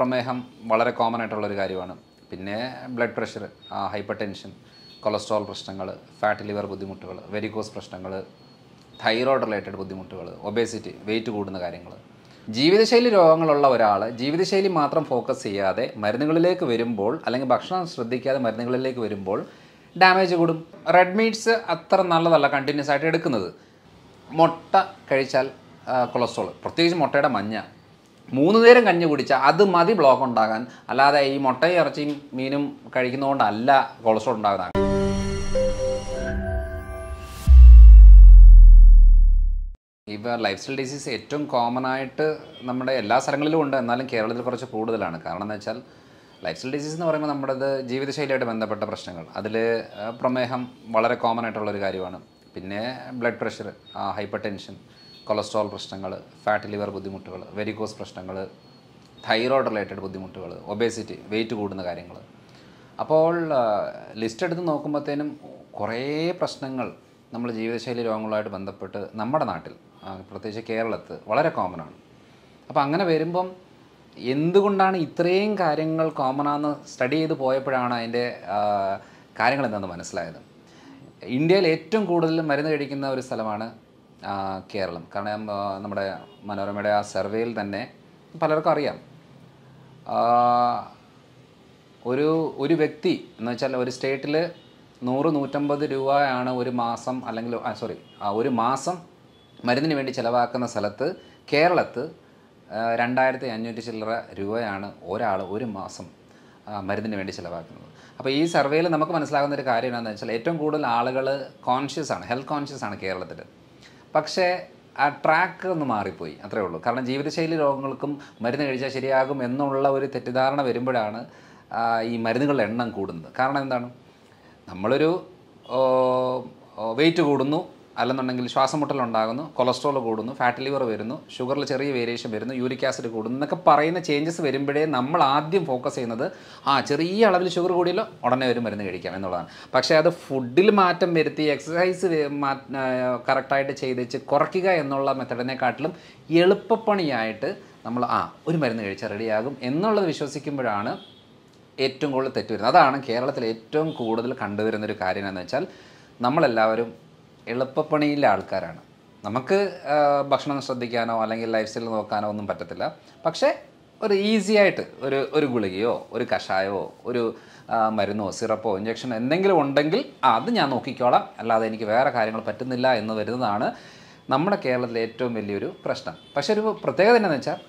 പ്രമേഹം വളരെ കോമൺ ആയിട്ടുള്ള ഒരു കാര്യമാണ് പിന്നെ blood pressure hypertension cholesterol പ്രശ്നങ്ങൾ ഫാറ്റ് ലിവർ ബുദ്ധിമുട്ടുകൾ വെരിക്കോസ് പ്രശ്നങ്ങൾ തൈറോയ്ഡ് റിലേറ്റഡ് ബുദ്ധിമുട്ടുകൾ ഒബേസിറ്റി വെയിറ്റ് കൂടുന്ന കാര്യങ്ങൾ ജീവിതശൈലി രോഗങ്ങളുള്ള ഒരാൾ ജീവിതശൈലി മാത്രം ഫോക്കസ് ചെയ്യാതെ മരുന്നുകളിലേക്ക് വരുമ്പോൾ അല്ലെങ്കിൽ ഭക്ഷണം ശ്രദ്ധിക്കാതെ മരുന്നുകളിലേക്ക് വരുമ്പോൾ ഡാമേജ് കൂടും റെഡ് മീറ്റ്സ് അത്ര നല്ലതല്ല കണ്ടിന്യൂസ് ആയിട്ട് എടുക്കുന്നത് മുട്ട കഴിച്ചാൽ കൊളസ്ട്രോൾ പ്രത്യേകിച്ച് മുട്ടയുടെ മഞ്ഞ മൂന്ന് നേരം കഞ്ഞി കുടിച്ചാൽ അത് മതി ബ്ലോക്ക് ഉണ്ടാകാൻ അല്ലാതെ ഈ മുട്ടയും ഇറച്ചിയും മീനും കഴിക്കുന്നതുകൊണ്ടല്ല കൊളസ്ട്രോൾ ഉണ്ടാകുന്ന ഇവ ലൈഫ് സ്റ്റൈൽ ഡിസീസ് ഏറ്റവും കോമൺ ആയിട്ട് നമ്മുടെ എല്ലാ സ്ഥലങ്ങളിലും ഉണ്ട് എന്നാലും കേരളത്തിൽ കുറച്ച് കൂടുതലാണ് കാരണം എന്ന് വെച്ചാൽ ലൈഫ് സ്റ്റൈൽ ഡിസീസ് എന്ന് പറയുമ്പോൾ നമ്മുടെ ജീവിതശൈലിയായിട്ട് ബന്ധപ്പെട്ട പ്രശ്നങ്ങൾ അതിൽ പ്രമേഹം വളരെ കോമൺ ആയിട്ടുള്ളൊരു കാര്യമാണ് പിന്നെ blood pressure hypertension cholesterol പ്രശ്നങ്ങൾ ഫാറ്റ് ലിവർ ബുദ്ധിമുട്ടുകൾ വെരിക്കോസ് പ്രശ്നങ്ങൾ തൈറോയ്ഡ് റിലേറ്റഡ് ബുദ്ധിമുട്ടുകൾ ഒബേസിറ്റി വെയിറ്റ് കൂടുന്ന കാര്യങ്ങൾ അപ്പോൾ ലിസ്റ്റ് എടുത്ത് നോക്കുമ്പോഴത്തേനും കുറേ പ്രശ്നങ്ങൾ നമ്മൾ ജീവിതശൈലി രോഗങ്ങളുമായിട്ട് ബന്ധപ്പെട്ട് നമ്മുടെ നാട്ടിൽ പ്രത്യേകിച്ച് കേരളത്ത് വളരെ ആണ് അപ്പോൾ അങ്ങനെ വരുമ്പം എന്തുകൊണ്ടാണ് ഇത്രയും കാര്യങ്ങൾ കോമണാന്ന് സ്റ്റഡി ചെയ്ത് പോയപ്പോഴാണ് അതിൻ്റെ കാര്യങ്ങൾ എന്താണെന്ന് മനസ്സിലായത് ഇന്ത്യയിൽ ഏറ്റവും കൂടുതൽ മരുന്ന് കഴിക്കുന്ന ഒരു സ്ഥലമാണ് കേരളം കാരണം നമ്മുടെ മനോരമയുടെ ആ സർവേയിൽ തന്നെ പലർക്കും അറിയാം ഒരു ഒരു വ്യക്തി എന്ന് വെച്ചാൽ ഒരു സ്റ്റേറ്റിൽ നൂറ് നൂറ്റമ്പത് രൂപയാണ് ഒരു മാസം അല്ലെങ്കിൽ സോറി ഒരു മാസം മരുന്നിന് വേണ്ടി ചിലവാക്കുന്ന സ്ഥലത്ത് കേരളത്ത് രണ്ടായിരത്തി അഞ്ഞൂറ്റി ചില്ലറ രൂപയാണ് ഒരാൾ ഒരു മാസം മരുന്നിന് വേണ്ടി ചിലവാക്കുന്നത് അപ്പോൾ ഈ സർവേയിൽ നമുക്ക് മനസ്സിലാകുന്ന ഒരു കാര്യം എന്താണെന്ന് വെച്ചാൽ ഏറ്റവും കൂടുതൽ ആളുകൾ കോൺഷ്യസ് ആണ് ഹെൽത്ത് കോൺഷ്യസ് ആണ് കേരളത്തിൽ പക്ഷേ ആ ട്രാക്ക് ഒന്ന് മാറിപ്പോയി അത്രേ ഉള്ളൂ കാരണം ജീവിതശൈലി രോഗങ്ങൾക്കും മരുന്ന് കഴിച്ചാൽ ശരിയാകും എന്നുള്ള ഒരു തെറ്റിദ്ധാരണ വരുമ്പോഴാണ് ഈ മരുന്നുകളുടെ എണ്ണം കൂടുന്നത് കാരണം എന്താണ് നമ്മളൊരു വെയിറ്റ് കൂടുന്നു അല്ലെന്നുണ്ടെങ്കിൽ ശ്വാസമുട്ടൽ ഉണ്ടാകുന്നു കൊളസ്ട്രോൾ കൂടുന്നു ഫാറ്റ് ലിവർ വരുന്നു ഷുഗറിൽ ചെറിയ വേരിയേഷൻ വരുന്നു യൂരിക് ആസിഡ് കൂടുന്നു എന്നൊക്കെ പറയുന്ന ചേഞ്ചസ് വരുമ്പോഴേ നമ്മൾ ആദ്യം ഫോക്കസ് ചെയ്യുന്നത് ആ ചെറിയ അളവിൽ ഷുഗർ കൂടിയല്ലോ ഉടനെ ഒരു മരുന്ന് കഴിക്കാം എന്നുള്ളതാണ് പക്ഷേ അത് ഫുഡിൽ മാറ്റം വരുത്തി എക്സസൈസ് കറക്റ്റായിട്ട് ചെയ്തേച്ച് കുറയ്ക്കുക എന്നുള്ള മെത്തഡിനെക്കാട്ടിലും എളുപ്പപ്പണിയായിട്ട് നമ്മൾ ആ ഒരു മരുന്ന് കഴിച്ചാൽ റെഡിയാകും എന്നുള്ളത് വിശ്വസിക്കുമ്പോഴാണ് ഏറ്റവും കൂടുതൽ തെറ്റ് വരുന്നത് അതാണ് കേരളത്തിൽ ഏറ്റവും കൂടുതൽ കണ്ടുവരുന്നൊരു കാര്യം എന്ന് വെച്ചാൽ നമ്മളെല്ലാവരും എളുപ്പപ്പണിയിലെ ആൾക്കാരാണ് നമുക്ക് ഭക്ഷണം ശ്രദ്ധിക്കാനോ അല്ലെങ്കിൽ ലൈഫ് സ്റ്റൈൽ നോക്കാനോ ഒന്നും പറ്റത്തില്ല പക്ഷേ ഒരു ഈസി ആയിട്ട് ഒരു ഒരു ഗുളികയോ ഒരു കഷായമോ ഒരു മരുന്നോ സിറപ്പോ ഇഞ്ചക്ഷനോ എന്തെങ്കിലും ഉണ്ടെങ്കിൽ അത് ഞാൻ നോക്കിക്കോളാം അല്ലാതെ എനിക്ക് വേറെ കാര്യങ്ങൾ പറ്റുന്നില്ല എന്ന് വരുന്നതാണ് നമ്മുടെ കേരളത്തിലെ ഏറ്റവും വലിയൊരു പ്രശ്നം പക്ഷേ ഒരു പ്രത്യേകത എന്താണെന്ന് വെച്ചാൽ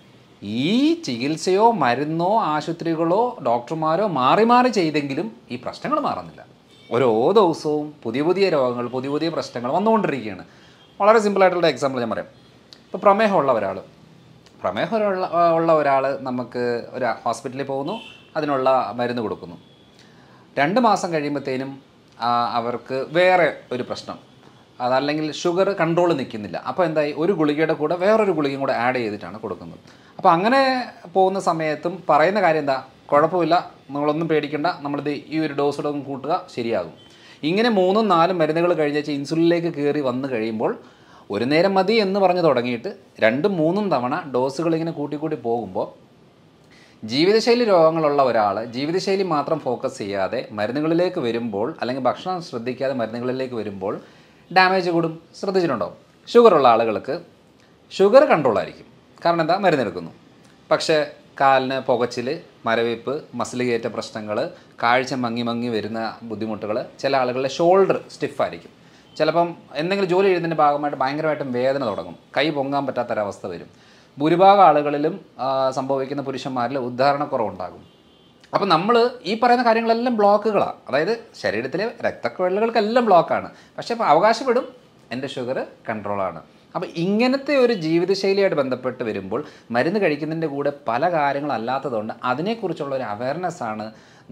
ഈ ചികിത്സയോ മരുന്നോ ആശുപത്രികളോ ഡോക്ടർമാരോ മാറി മാറി ചെയ്തെങ്കിലും ഈ പ്രശ്നങ്ങൾ മാറുന്നില്ല ഓരോ ദിവസവും പുതിയ പുതിയ രോഗങ്ങൾ പുതിയ പുതിയ പ്രശ്നങ്ങൾ വന്നുകൊണ്ടിരിക്കുകയാണ് വളരെ സിമ്പിളായിട്ടുള്ള എക്സാമ്പിൾ ഞാൻ പറയാം ഇപ്പോൾ പ്രമേഹമുള്ള ഒരാൾ പ്രമേഹമുള്ള ഉള്ള ഒരാൾ നമുക്ക് ഒരു ഹോസ്പിറ്റലിൽ പോകുന്നു അതിനുള്ള മരുന്ന് കൊടുക്കുന്നു രണ്ട് മാസം കഴിയുമ്പോഴത്തേനും അവർക്ക് വേറെ ഒരു പ്രശ്നം അതല്ലെങ്കിൽ ഷുഗർ കൺട്രോൾ നിൽക്കുന്നില്ല അപ്പോൾ എന്തായി ഒരു ഗുളികയുടെ കൂടെ വേറൊരു ഗുളികയും കൂടെ ആഡ് ചെയ്തിട്ടാണ് കൊടുക്കുന്നത് അപ്പോൾ അങ്ങനെ പോകുന്ന സമയത്തും പറയുന്ന കാര്യം എന്താ കുഴപ്പമില്ല നിങ്ങളൊന്നും പേടിക്കേണ്ട നമ്മളിത് ഈ ഒരു ഡോസോടെ കൂട്ടുക ശരിയാകും ഇങ്ങനെ മൂന്നും നാലും മരുന്നുകൾ കഴിഞ്ഞാൽ ഇൻസുലിനിലേക്ക് കയറി വന്നു കഴിയുമ്പോൾ ഒരു നേരം മതി എന്ന് പറഞ്ഞു തുടങ്ങിയിട്ട് രണ്ടും മൂന്നും തവണ ഡോസുകൾ ഇങ്ങനെ കൂട്ടിക്കൂട്ടി പോകുമ്പോൾ ജീവിതശൈലി രോഗങ്ങളുള്ള ഒരാൾ ജീവിതശൈലി മാത്രം ഫോക്കസ് ചെയ്യാതെ മരുന്നുകളിലേക്ക് വരുമ്പോൾ അല്ലെങ്കിൽ ഭക്ഷണം ശ്രദ്ധിക്കാതെ മരുന്നുകളിലേക്ക് വരുമ്പോൾ ഡാമേജ് കൂടും ശ്രദ്ധിച്ചിട്ടുണ്ടോ ഷുഗറുള്ള ആളുകൾക്ക് ഷുഗർ കൺട്രോൾ ആയിരിക്കും കാരണം എന്താ മരുന്നെടുക്കുന്നു പക്ഷേ കാലിന് പുകച്ചിൽ മരവിപ്പ് കയറ്റ പ്രശ്നങ്ങൾ കാഴ്ച മങ്ങി മങ്ങി വരുന്ന ബുദ്ധിമുട്ടുകൾ ചില ആളുകളുടെ ഷോൾഡർ സ്റ്റിഫായിരിക്കും ചിലപ്പം എന്തെങ്കിലും ജോലി ചെയ്യുന്നതിൻ്റെ ഭാഗമായിട്ട് ഭയങ്കരമായിട്ടും വേദന തുടങ്ങും കൈ പൊങ്ങാൻ പറ്റാത്തൊരവസ്ഥ വരും ഭൂരിഭാഗം ആളുകളിലും സംഭവിക്കുന്ന പുരുഷന്മാരിൽ ഉദ്ധാരണക്കുറവുണ്ടാകും അപ്പം നമ്മൾ ഈ പറയുന്ന കാര്യങ്ങളെല്ലാം ബ്ലോക്കുകളാണ് അതായത് ശരീരത്തിലെ രക്തക്കുഴലുകൾക്കെല്ലാം ബ്ലോക്കാണ് പക്ഷേ അവകാശപ്പെടും എൻ്റെ ഷുഗർ കൺട്രോളാണ് അപ്പോൾ ഇങ്ങനത്തെ ഒരു ജീവിതശൈലിയായിട്ട് ബന്ധപ്പെട്ട് വരുമ്പോൾ മരുന്ന് കഴിക്കുന്നതിൻ്റെ കൂടെ പല കാര്യങ്ങളല്ലാത്തതുകൊണ്ട് അതിനെക്കുറിച്ചുള്ള ഒരു അവയർനെസ്സാണ് ആണ്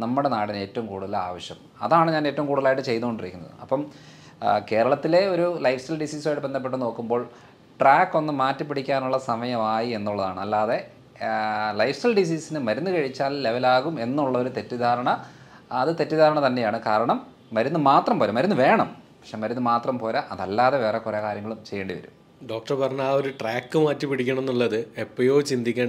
നമ്മുടെ നാടിന് ഏറ്റവും കൂടുതൽ ആവശ്യം അതാണ് ഞാൻ ഏറ്റവും കൂടുതലായിട്ട് ചെയ്തുകൊണ്ടിരിക്കുന്നത് അപ്പം കേരളത്തിലെ ഒരു ലൈഫ് സ്റ്റൈൽ ഡിസീസുമായിട്ട് ബന്ധപ്പെട്ട് നോക്കുമ്പോൾ ട്രാക്ക് ഒന്ന് മാറ്റി പിടിക്കാനുള്ള സമയമായി എന്നുള്ളതാണ് അല്ലാതെ ലൈഫ് സ്റ്റൈൽ ഡിസീസിന് മരുന്ന് കഴിച്ചാൽ ലെവലാകും എന്നുള്ള ഒരു തെറ്റിദ്ധാരണ അത് തെറ്റിദ്ധാരണ തന്നെയാണ് കാരണം മരുന്ന് മാത്രം പോരാ മരുന്ന് വേണം പക്ഷെ മരുന്ന് മാത്രം പോരാ അതല്ലാതെ വേറെ കുറേ കാര്യങ്ങളും ചെയ്യേണ്ടി വരും ഡോക്ടർ പറഞ്ഞ ആ ഒരു ട്രാക്ക് മാറ്റി പിടിക്കണം എന്നുള്ളത് എപ്പോഴോ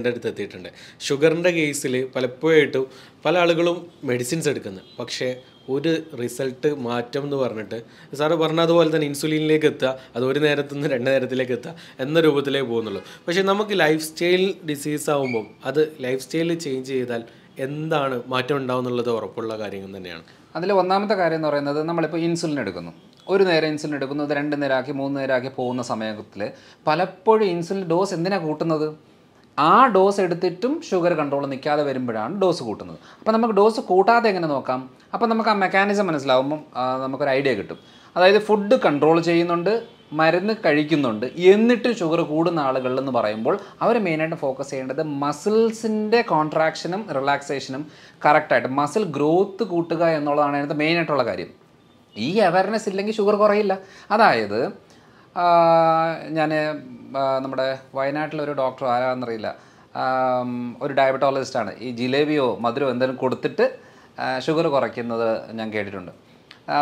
അടുത്ത് എത്തിയിട്ടുണ്ട് ഷുഗറിൻ്റെ കേസിൽ പലപ്പോഴായിട്ടും പല ആളുകളും മെഡിസിൻസ് എടുക്കുന്നു പക്ഷേ ഒരു റിസൾട്ട് മാറ്റം എന്ന് പറഞ്ഞിട്ട് സാറ് പറഞ്ഞതുപോലെ തന്നെ ഇൻസുലിനിലേക്ക് എത്തുക അത് ഒരു നേരത്തു നിന്ന് രണ്ട് നേരത്തിലേക്ക് എത്തുക എന്ന രൂപത്തിലേക്ക് പോകുന്നുള്ളൂ പക്ഷേ നമുക്ക് ലൈഫ് സ്റ്റൈൽ ഡിസീസ് ആകുമ്പം അത് ലൈഫ് സ്റ്റൈലിൽ ചേഞ്ച് ചെയ്താൽ എന്താണ് മാറ്റം ഉണ്ടാവുന്നുള്ളത് ഉറപ്പുള്ള കാര്യങ്ങൾ തന്നെയാണ് അതിൽ ഒന്നാമത്തെ കാര്യം എന്ന് പറയുന്നത് നമ്മളിപ്പോൾ ഇൻസുലിൻ എടുക്കുന്നു ഒരു നേരം ഇൻസുലിൻ എടുക്കുന്നത് രണ്ട് നേരമാക്കി മൂന്ന് നേരമാക്കി പോകുന്ന സമയത്തിൽ പലപ്പോഴും ഇൻസുലിൻ ഡോസ് എന്തിനാണ് കൂട്ടുന്നത് ആ ഡോസ് എടുത്തിട്ടും ഷുഗർ കൺട്രോൾ നിൽക്കാതെ വരുമ്പോഴാണ് ഡോസ് കൂട്ടുന്നത് അപ്പോൾ നമുക്ക് ഡോസ് കൂട്ടാതെ എങ്ങനെ നോക്കാം അപ്പോൾ നമുക്ക് ആ മെക്കാനിസം മനസ്സിലാവുമ്പം നമുക്കൊരു ഐഡിയ കിട്ടും അതായത് ഫുഡ് കൺട്രോൾ ചെയ്യുന്നുണ്ട് മരുന്ന് കഴിക്കുന്നുണ്ട് എന്നിട്ട് ഷുഗർ കൂടുന്ന ആളുകളെന്ന് പറയുമ്പോൾ അവർ മെയിനായിട്ട് ഫോക്കസ് ചെയ്യേണ്ടത് മസിൽസിൻ്റെ കോൺട്രാക്ഷനും റിലാക്സേഷനും കറക്റ്റായിട്ട് മസിൽ ഗ്രോത്ത് കൂട്ടുക എന്നുള്ളതാണ് അതിനകത്ത് മെയിനായിട്ടുള്ള കാര്യം ഈ അവയർനെസ് ഇല്ലെങ്കിൽ ഷുഗർ കുറയില്ല അതായത് ഞാൻ നമ്മുടെ വയനാട്ടിലൊരു ഡോക്ടർ ആരാന്നറിയില്ല ഒരു ഡയബറ്റോളജിസ്റ്റാണ് ഈ ജിലേബിയോ മധുരമോ എന്തെങ്കിലും കൊടുത്തിട്ട് ഷുഗർ കുറയ്ക്കുന്നത് ഞാൻ കേട്ടിട്ടുണ്ട്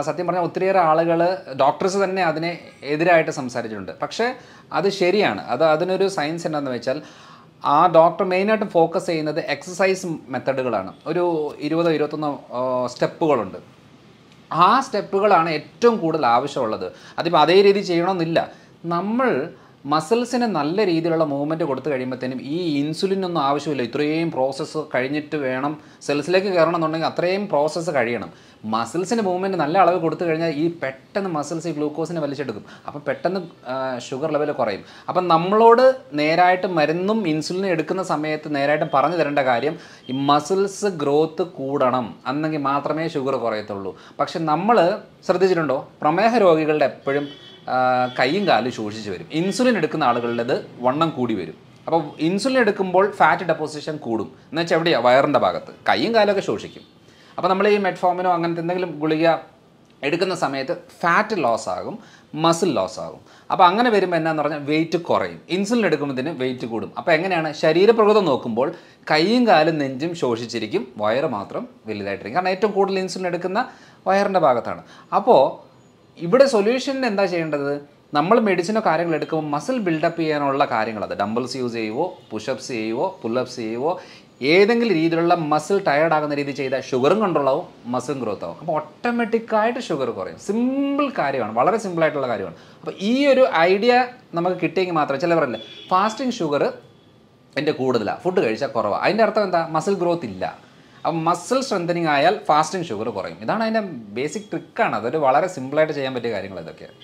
സത്യം പറഞ്ഞാൽ ഒത്തിരിയേറെ ആളുകൾ ഡോക്ടേഴ്സ് തന്നെ അതിനെ എതിരായിട്ട് സംസാരിച്ചിട്ടുണ്ട് പക്ഷേ അത് ശരിയാണ് അത് അതിനൊരു സയൻസ് എന്താണെന്ന് വെച്ചാൽ ആ ഡോക്ടർ മെയിനായിട്ട് ഫോക്കസ് ചെയ്യുന്നത് എക്സസൈസ് മെത്തഡുകളാണ് ഒരു ഇരുപതോ ഇരുപത്തൊന്നോ സ്റ്റെപ്പുകളുണ്ട് ആ സ്റ്റെപ്പുകളാണ് ഏറ്റവും കൂടുതൽ ആവശ്യമുള്ളത് അതിപ്പോൾ അതേ രീതി ചെയ്യണമെന്നില്ല നമ്മൾ മസിൽസിന് നല്ല രീതിയിലുള്ള മൂവ്മെൻറ്റ് കൊടുത്തു കഴിയുമ്പോഴത്തേനും ഈ ഇൻസുലിൻ ഒന്നും ആവശ്യമില്ല ഇത്രയും പ്രോസസ്സ് കഴിഞ്ഞിട്ട് വേണം സെൽസിലേക്ക് കയറണം എന്നുണ്ടെങ്കിൽ അത്രയും പ്രോസസ്സ് കഴിയണം മസിൽസിന് മൂവ്മെൻറ്റ് നല്ല അളവ് കൊടുത്തു കഴിഞ്ഞാൽ ഈ പെട്ടെന്ന് മസിൽസ് ഈ ഗ്ലൂക്കോസിനെ വലിച്ചെടുക്കും അപ്പം പെട്ടെന്ന് ഷുഗർ ലെവൽ കുറയും അപ്പം നമ്മളോട് നേരായിട്ട് മരുന്നും ഇൻസുലിനും എടുക്കുന്ന സമയത്ത് നേരായിട്ട് പറഞ്ഞു തരേണ്ട കാര്യം ഈ മസിൽസ് ഗ്രോത്ത് കൂടണം എന്നെങ്കിൽ മാത്രമേ ഷുഗർ കുറയത്തുള്ളൂ പക്ഷെ നമ്മൾ ശ്രദ്ധിച്ചിട്ടുണ്ടോ പ്രമേഹ രോഗികളുടെ എപ്പോഴും കൈയും കാലും ശോഷിച്ച് വരും ഇൻസുലിൻ എടുക്കുന്ന ആളുകളുടേത് വണ്ണം കൂടി വരും അപ്പോൾ ഇൻസുലിൻ എടുക്കുമ്പോൾ ഫാറ്റ് ഡെപ്പോസിഷൻ കൂടും എന്ന് വെച്ചാൽ എവിടെയാണ് വയറിൻ്റെ ഭാഗത്ത് കൈയും കാലമൊക്കെ ശോഷിക്കും അപ്പോൾ നമ്മൾ ഈ മെറ്റ്ഫോമിനോ അങ്ങനത്തെ എന്തെങ്കിലും ഗുളിക എടുക്കുന്ന സമയത്ത് ഫാറ്റ് ലോസ് ആകും മസിൽ ലോസ് ആകും അപ്പോൾ അങ്ങനെ വരുമ്പോൾ എന്നാന്ന് പറഞ്ഞാൽ വെയിറ്റ് കുറയും ഇൻസുലിൻ എടുക്കുമ്പോഴത്തേന് വെയിറ്റ് കൂടും അപ്പോൾ എങ്ങനെയാണ് ശരീരപ്രകൃതം നോക്കുമ്പോൾ കൈയും കാലും നെഞ്ചും ശോഷിച്ചിരിക്കും വയറ് മാത്രം വലുതായിട്ടിരിക്കും കാരണം ഏറ്റവും കൂടുതൽ ഇൻസുലിൻ എടുക്കുന്ന വയറിൻ്റെ ഭാഗത്താണ് അപ്പോൾ ഇവിടെ സൊല്യൂഷൻ എന്താ ചെയ്യേണ്ടത് നമ്മൾ മെഡിസിനോ കാര്യങ്ങൾ എടുക്കുമ്പോൾ മസിൽ ബിൽഡപ്പ് ചെയ്യാനുള്ള കാര്യങ്ങൾ അത് ഡംബിൾസ് യൂസ് ചെയ്യുവോ പുഷപ്സ് ചെയ്യുവോ പുല്ലപ്സ് ചെയ്യുവോ ഏതെങ്കിലും രീതിയിലുള്ള മസിൽ ടയേർഡ് ആകുന്ന രീതി ചെയ്താൽ ഷുഗറും കൺട്രോൾ മസിൽ മസിലും ഗ്രോത്ത് ആവും അപ്പോൾ ഓട്ടോമാറ്റിക്കായിട്ട് ഷുഗർ കുറയും സിമ്പിൾ കാര്യമാണ് വളരെ സിമ്പിളായിട്ടുള്ള കാര്യമാണ് അപ്പോൾ ഈ ഒരു ഐഡിയ നമുക്ക് കിട്ടിയെങ്കിൽ മാത്രമേ ചിലവരല്ല ഫാസ്റ്റിംഗ് ഷുഗർ എൻ്റെ കൂടുതലാണ് ഫുഡ് കഴിച്ചാൽ കുറവാണ് അതിൻ്റെ അർത്ഥം എന്താ മസിൽ ഗ്രോത്ത് ഇല്ല അപ്പം മസിൽ സ്ട്രെങ്തനിങ് ആയാൽ ഫാസ്റ്റിംഗ് ഷുഗർ കുറയും ഇതാണ് അതിൻ്റെ ബേസിക് ട്രിക്കാണ് അതൊരു വളരെ സിമ്പിളായിട്ട് ചെയ്യാൻ പറ്റിയ കാര്യങ്ങൾ ഇതൊക്കെയാണ്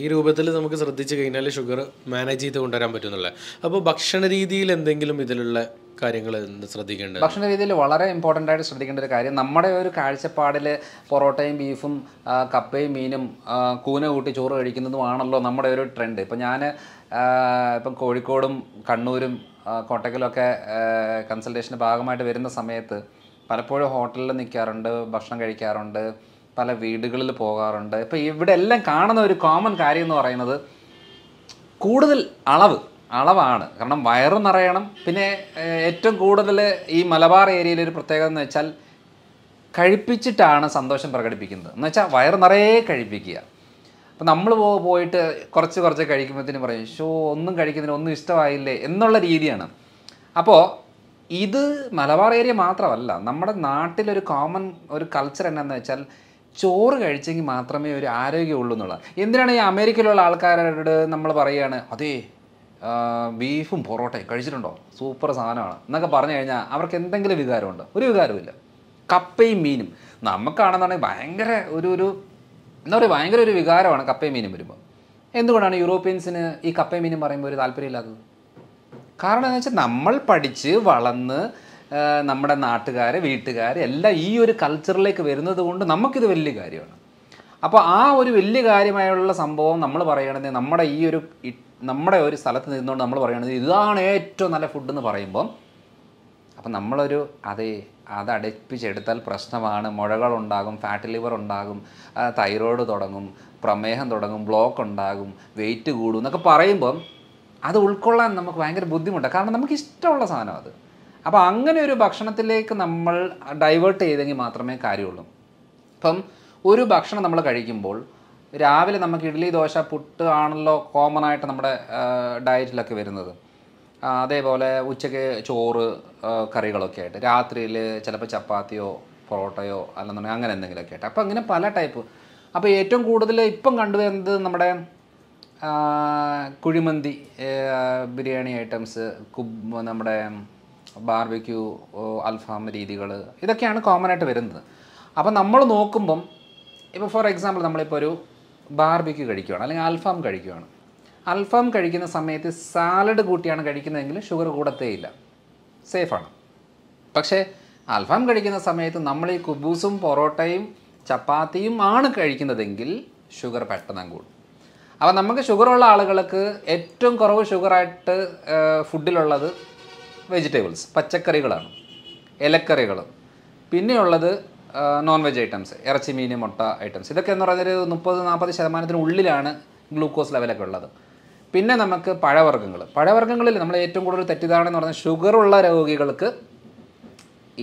ഈ രൂപത്തിൽ നമുക്ക് ശ്രദ്ധിച്ചു കഴിഞ്ഞാൽ ഷുഗർ മാനേജ് ചെയ്ത് കൊണ്ടുവരാൻ പറ്റുന്നുള്ള അപ്പോൾ ഭക്ഷണ രീതിയിൽ എന്തെങ്കിലും ഇതിലുള്ള കാര്യങ്ങൾ ശ്രദ്ധിക്കേണ്ടത് ഭക്ഷണ രീതിയിൽ വളരെ ഇമ്പോർട്ടൻ്റ് ആയിട്ട് ശ്രദ്ധിക്കേണ്ട ഒരു കാര്യം നമ്മുടെ ഒരു കാഴ്ചപ്പാടിൽ പൊറോട്ടയും ബീഫും കപ്പയും മീനും കൂന കൂട്ടി ചോറ് കഴിക്കുന്നതുമാണല്ലോ നമ്മുടെ ഒരു ട്രെൻഡ് ഇപ്പം ഞാൻ ഇപ്പം കോഴിക്കോടും കണ്ണൂരും കോട്ടയ്ക്കലൊക്കെ കൺസൾട്ടേഷൻ്റെ ഭാഗമായിട്ട് വരുന്ന സമയത്ത് പലപ്പോഴും ഹോട്ടലിൽ നിൽക്കാറുണ്ട് ഭക്ഷണം കഴിക്കാറുണ്ട് പല വീടുകളിൽ പോകാറുണ്ട് ഇപ്പോൾ ഇവിടെ എല്ലാം കാണുന്ന ഒരു കോമൺ കാര്യം എന്ന് പറയുന്നത് കൂടുതൽ അളവ് അളവാണ് കാരണം വയറ് നിറയണം പിന്നെ ഏറ്റവും കൂടുതൽ ഈ മലബാർ ഏരിയയിൽ ഒരു പ്രത്യേകത എന്ന് വെച്ചാൽ കഴിപ്പിച്ചിട്ടാണ് സന്തോഷം പ്രകടിപ്പിക്കുന്നത് എന്ന് വെച്ചാൽ വയറ് നിറയെ കഴിപ്പിക്കുക അപ്പം നമ്മൾ പോയിട്ട് കുറച്ച് കുറച്ച് കഴിക്കുമ്പോഴത്തേന് പറയും ഷോ ഒന്നും കഴിക്കുന്നതിന് ഒന്നും ഇഷ്ടമായില്ലേ എന്നുള്ള രീതിയാണ് അപ്പോൾ ഇത് മലബാർ ഏരിയ മാത്രമല്ല നമ്മുടെ നാട്ടിലൊരു കോമൺ ഒരു കൾച്ചർ എന്നാന്ന് വെച്ചാൽ ചോറ് കഴിച്ചെങ്കിൽ മാത്രമേ ഒരു ആരോഗ്യമുള്ളൂ എന്നുള്ളത് എന്തിനാണ് ഈ അമേരിക്കയിലുള്ള ആൾക്കാരോട് നമ്മൾ പറയുകയാണ് അതേ ബീഫും പൊറോട്ടയും കഴിച്ചിട്ടുണ്ടോ സൂപ്പർ സാധനമാണ് എന്നൊക്കെ പറഞ്ഞു കഴിഞ്ഞാൽ അവർക്ക് എന്തെങ്കിലും വികാരമുണ്ട് ഒരു വികാരമില്ല കപ്പയും മീനും നമുക്കാണെന്നുണ്ടെങ്കിൽ ഭയങ്കര ഒരു ഒരു എന്താ പറയുക ഭയങ്കര ഒരു വികാരമാണ് കപ്പയും മീനും വരുമ്പോൾ എന്തുകൊണ്ടാണ് യൂറോപ്യൻസിന് ഈ കപ്പയും മീനും പറയുമ്പോൾ ഒരു താല്പര്യമില്ലാത്തത് കാരണം എന്താ വെച്ചാൽ നമ്മൾ പഠിച്ച് വളർന്ന് നമ്മുടെ നാട്ടുകാർ വീട്ടുകാർ എല്ലാം ഈ ഒരു കൾച്ചറിലേക്ക് വരുന്നത് കൊണ്ട് നമുക്കിത് വലിയ കാര്യമാണ് അപ്പോൾ ആ ഒരു വലിയ കാര്യമായുള്ള സംഭവം നമ്മൾ പറയണത് നമ്മുടെ ഈ ഒരു നമ്മുടെ ഒരു സ്ഥലത്ത് നിന്നുകൊണ്ട് നമ്മൾ പറയണത് ഇതാണ് ഏറ്റവും നല്ല ഫുഡ് എന്ന് പറയുമ്പം അപ്പം നമ്മളൊരു അത് അത് പ്രശ്നമാണ് മുഴകൾ ഉണ്ടാകും ഫാറ്റ് ലിവർ ഉണ്ടാകും തൈറോയ്ഡ് തുടങ്ങും പ്രമേഹം തുടങ്ങും ബ്ലോക്ക് ഉണ്ടാകും വെയിറ്റ് കൂടും എന്നൊക്കെ പറയുമ്പം അത് ഉൾക്കൊള്ളാൻ നമുക്ക് ഭയങ്കര ബുദ്ധിമുട്ടാണ് കാരണം നമുക്ക് ഇഷ്ടമുള്ള സാധനം അത് അപ്പോൾ അങ്ങനെ ഒരു ഭക്ഷണത്തിലേക്ക് നമ്മൾ ഡൈവേർട്ട് ചെയ്തെങ്കിൽ മാത്രമേ കാര്യമുള്ളൂ ഇപ്പം ഒരു ഭക്ഷണം നമ്മൾ കഴിക്കുമ്പോൾ രാവിലെ നമുക്ക് ഇഡ്ഡലി ദോശ പുട്ട് ആണല്ലോ കോമൺ ആയിട്ട് നമ്മുടെ ഡയറ്റിലൊക്കെ വരുന്നത് അതേപോലെ ഉച്ചയ്ക്ക് ചോറ് കറികളൊക്കെ ആയിട്ട് രാത്രിയിൽ ചിലപ്പോൾ ചപ്പാത്തിയോ പൊറോട്ടയോ അല്ലെന്നുണ്ടെങ്കിൽ അങ്ങനെ എന്തെങ്കിലുമൊക്കെ ആയിട്ട് അപ്പോൾ അങ്ങനെ പല ടൈപ്പ് അപ്പോൾ ഏറ്റവും കൂടുതൽ ഇപ്പം കണ്ടുവരുന്നത് നമ്മുടെ കുഴിമന്തി ബിരിയാണി ഐറ്റംസ് കുബ് നമ്മുടെ ബാർബിക്യൂ അൽഫാം രീതികൾ ഇതൊക്കെയാണ് കോമൺ ആയിട്ട് വരുന്നത് അപ്പോൾ നമ്മൾ നോക്കുമ്പം ഇപ്പോൾ ഫോർ എക്സാമ്പിൾ നമ്മളിപ്പോൾ ഒരു ബാർബിക്യൂ കഴിക്കുകയാണ് അല്ലെങ്കിൽ അൽഫാം കഴിക്കുകയാണ് അൽഫാം കഴിക്കുന്ന സമയത്ത് സാലഡ് കൂട്ടിയാണ് കഴിക്കുന്നതെങ്കിൽ ഷുഗർ കൂടത്തേയില്ല സേഫാണ് പക്ഷേ അൽഫാം കഴിക്കുന്ന സമയത്ത് നമ്മൾ ഈ കുബൂസും പൊറോട്ടയും ചപ്പാത്തിയും ആണ് കഴിക്കുന്നതെങ്കിൽ ഷുഗർ പെട്ടെന്ന് കൂടും അപ്പോൾ നമുക്ക് ഷുഗറുള്ള ആളുകൾക്ക് ഏറ്റവും കുറവ് ഷുഗറായിട്ട് ഫുഡിലുള്ളത് വെജിറ്റബിൾസ് പച്ചക്കറികളാണ് ഇലക്കറികൾ പിന്നെയുള്ളത് നോൺ വെജ് ഐറ്റംസ് ഇറച്ചി മീൻ മുട്ട ഐറ്റംസ് ഇതൊക്കെ എന്ന് പറഞ്ഞൊരു മുപ്പത് നാൽപ്പത് ശതമാനത്തിന് ഉള്ളിലാണ് ഗ്ലൂക്കോസ് ലെവലൊക്കെ ഉള്ളത് പിന്നെ നമുക്ക് പഴവർഗ്ഗങ്ങൾ പഴവർഗ്ഗങ്ങളിൽ നമ്മൾ ഏറ്റവും കൂടുതൽ തെറ്റിദ്ധാരണ എന്ന് പറഞ്ഞാൽ ഷുഗറുള്ള രോഗികൾക്ക്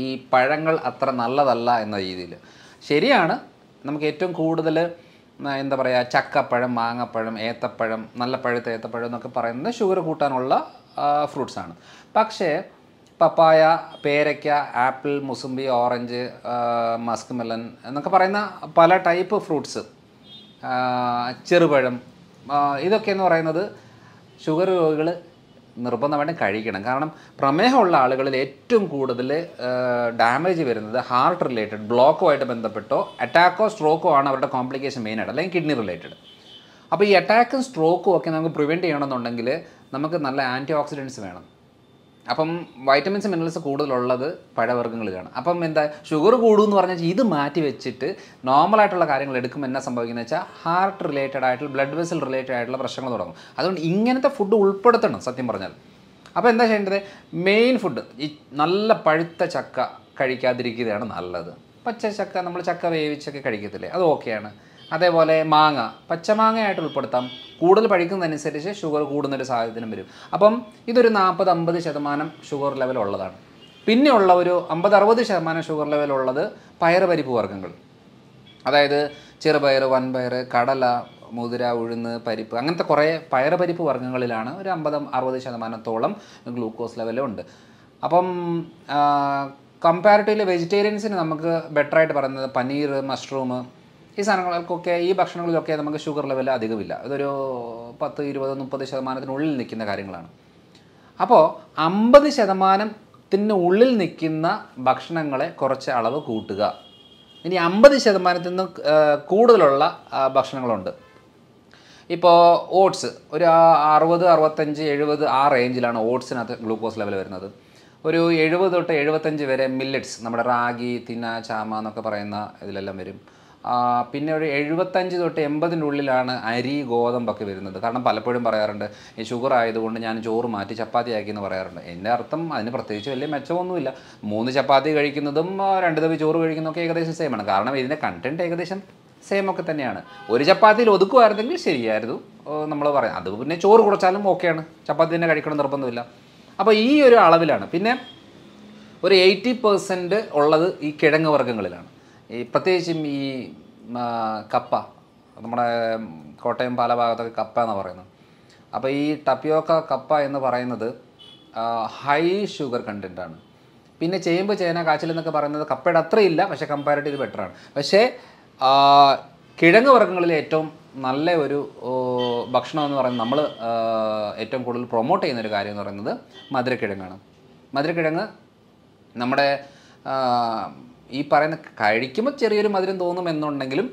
ഈ പഴങ്ങൾ അത്ര നല്ലതല്ല എന്ന രീതിയിൽ ശരിയാണ് നമുക്ക് ഏറ്റവും കൂടുതൽ എന്താ പറയുക ചക്കപ്പഴം മാങ്ങപ്പഴം ഏത്തപ്പഴം നല്ല പഴുത്ത ഏത്തപ്പഴം എന്നൊക്കെ പറയുന്നത് ഷുഗർ കൂട്ടാനുള്ള ഫ്രൂട്ട്സാണ് പക്ഷേ പപ്പായ പേരയ്ക്ക ആപ്പിൾ മുസംബി ഓറഞ്ച് മസ്ക് മെലൻ എന്നൊക്കെ പറയുന്ന പല ടൈപ്പ് ഫ്രൂട്ട്സ് ചെറുപഴം ഇതൊക്കെയെന്ന് പറയുന്നത് ഷുഗർ രോഗികൾ നിർബന്ധമായിട്ടും കഴിക്കണം കാരണം പ്രമേഹമുള്ള ആളുകളിൽ ഏറ്റവും കൂടുതൽ ഡാമേജ് വരുന്നത് ഹാർട്ട് റിലേറ്റഡ് ബ്ലോക്കുമായിട്ട് ബന്ധപ്പെട്ടോ അറ്റാക്കോ സ്ട്രോക്കോ ആണ് അവരുടെ കോംപ്ലിക്കേഷൻ മെയിനായിട്ട് അല്ലെങ്കിൽ കിഡ്നി റിലേറ്റഡ് അപ്പോൾ ഈ അറ്റാക്കും സ്ട്രോക്കും ഒക്കെ നമുക്ക് പ്രിവെൻറ്റ് ചെയ്യണമെന്നുണ്ടെങ്കിൽ നമുക്ക് നല്ല ആൻറ്റി ഓക്സിഡൻസ് വേണം അപ്പം വൈറ്റമിൻസ് മിനറൽസ് കൂടുതലുള്ളത് പഴവർഗ്ഗങ്ങളിലാണ് അപ്പം എന്താ ഷുഗർ കൂടുമെന്ന് പറഞ്ഞാൽ ഇത് മാറ്റി വെച്ചിട്ട് നോർമലായിട്ടുള്ള കാര്യങ്ങൾ എടുക്കുമ്പോൾ എന്നാ സംഭവിക്കുന്നത് വെച്ചാൽ ഹാർട്ട് റിലേറ്റഡ് ആയിട്ടുള്ള ബ്ലഡ് വെസൽ റിലേറ്റഡ് ആയിട്ടുള്ള പ്രശ്നങ്ങൾ തുടങ്ങും അതുകൊണ്ട് ഇങ്ങനത്തെ ഫുഡ് ഉൾപ്പെടുത്തണം സത്യം പറഞ്ഞാൽ അപ്പോൾ എന്താ ചെയ്യേണ്ടത് മെയിൻ ഫുഡ് ഈ നല്ല പഴുത്ത ചക്ക കഴിക്കാതിരിക്കുകയാണ് നല്ലത് പച്ച ചക്ക നമ്മൾ ചക്ക വേവിച്ചൊക്കെ കഴിക്കത്തില്ലേ അത് ഓക്കെയാണ് അതേപോലെ മാങ്ങ പച്ചമാങ്ങയായിട്ട് ഉൾപ്പെടുത്താം കൂടുതൽ പഴിക്കുന്നതനുസരിച്ച് ഷുഗർ കൂടുന്നൊരു സാഹചര്യം വരും അപ്പം ഇതൊരു നാൽപ്പത് അമ്പത് ശതമാനം ഷുഗർ ലെവൽ ഉള്ളതാണ് പിന്നെയുള്ള ഒരു അമ്പത് അറുപത് ശതമാനം ഷുഗർ ലെവൽ ഉള്ളത് പയറുപരിപ്പ് വർഗ്ഗങ്ങൾ അതായത് ചെറുപയർ വൻപയർ കടല മുതിര ഉഴുന്ന് പരിപ്പ് അങ്ങനത്തെ കുറേ പയറുപരിപ്പ് വർഗ്ഗങ്ങളിലാണ് ഒരു അമ്പത് അറുപത് ശതമാനത്തോളം ഗ്ലൂക്കോസ് ലെവലുണ്ട് അപ്പം കമ്പാരിറ്റീവ്ലി വെജിറ്റേറിയൻസിന് നമുക്ക് ബെറ്ററായിട്ട് പറയുന്നത് പനീർ മഷ്റൂം ഈ സാധനങ്ങൾക്കൊക്കെ ഈ ഭക്ഷണങ്ങളിലൊക്കെ നമുക്ക് ഷുഗർ ലെവൽ അധികമില്ല ഇതൊരു പത്ത് ഇരുപത് മുപ്പത് ശതമാനത്തിനുള്ളിൽ നിൽക്കുന്ന കാര്യങ്ങളാണ് അപ്പോൾ അമ്പത് ശതമാനത്തിന് ഉള്ളിൽ നിൽക്കുന്ന ഭക്ഷണങ്ങളെ കുറച്ച് അളവ് കൂട്ടുക ഇനി അമ്പത് ശതമാനത്തിൽ നിന്ന് കൂടുതലുള്ള ഭക്ഷണങ്ങളുണ്ട് ഇപ്പോൾ ഓട്സ് ഒരു അറുപത് അറുപത്തഞ്ച് എഴുപത് ആ റേഞ്ചിലാണ് ഓട്സിനകത്ത് ഗ്ലൂക്കോസ് ലെവൽ വരുന്നത് ഒരു എഴുപത് തൊട്ട് എഴുപത്തഞ്ച് വരെ മില്ലറ്റ്സ് നമ്മുടെ റാഗി തിന ചാമ എന്നൊക്കെ പറയുന്ന ഇതിലെല്ലാം വരും പിന്നെ ഒരു എഴുപത്തഞ്ച് തൊട്ട് എൺപതിൻ്റെ ഉള്ളിലാണ് അരി ഗോതമ്പൊക്കെ വരുന്നത് കാരണം പലപ്പോഴും പറയാറുണ്ട് ഈ ഷുഗർ ആയതുകൊണ്ട് ഞാൻ ചോറ് മാറ്റി ചപ്പാത്തി ആക്കി എന്ന് പറയാറുണ്ട് എൻ്റെ അർത്ഥം അതിന് പ്രത്യേകിച്ച് വലിയ മെച്ചമൊന്നുമില്ല മൂന്ന് ചപ്പാത്തി കഴിക്കുന്നതും രണ്ട് തവി ചോറ് കഴിക്കുന്നതൊക്കെ ഏകദേശം സെയിമാണ് കാരണം ഇതിൻ്റെ കണ്ടൻറ്റ് ഏകദേശം സെയിം ഒക്കെ തന്നെയാണ് ഒരു ചപ്പാത്തിയിൽ ഒതുക്കുമായിരുന്നെങ്കിൽ ശരിയായിരുന്നു നമ്മൾ പറയാം അത് പിന്നെ ചോറ് കുറച്ചാലും ഓക്കെയാണ് ചപ്പാത്തി തന്നെ കഴിക്കണം നിർബന്ധമില്ല അപ്പോൾ ഈ ഒരു അളവിലാണ് പിന്നെ ഒരു എയ്റ്റി പെർസെൻറ്റ് ഉള്ളത് ഈ കിഴങ്ങ് വർഗ്ഗങ്ങളിലാണ് ഈ പ്രത്യേകിച്ചും ഈ കപ്പ നമ്മുടെ കോട്ടയം പാല ഭാഗത്തൊക്കെ കപ്പ എന്ന് പറയുന്നത് അപ്പോൾ ഈ ടപ്പിയോക്ക കപ്പ എന്ന് പറയുന്നത് ഹൈ ഷുഗർ കണ്ടൻറ്റാണ് ആണ് പിന്നെ ചേമ്പ് ചേന കാച്ചിൽ എന്നൊക്കെ പറയുന്നത് കപ്പയുടെ അത്രയില്ല പക്ഷേ കമ്പാരിറ്റീവ് ബെറ്റർ ആണ് പക്ഷേ കിഴങ്ങ് വർഗ്ഗങ്ങളിൽ ഏറ്റവും നല്ല ഒരു ഭക്ഷണം എന്ന് പറയുന്നത് നമ്മൾ ഏറ്റവും കൂടുതൽ പ്രൊമോട്ട് ചെയ്യുന്ന ഒരു കാര്യം എന്ന് പറയുന്നത് മധുരക്കിഴങ്ങാണ് മധുരക്കിഴങ്ങ് നമ്മുടെ ഈ പറയുന്ന കഴിക്കുമ്പോൾ ചെറിയൊരു മധുരം തോന്നുമെന്നുണ്ടെങ്കിലും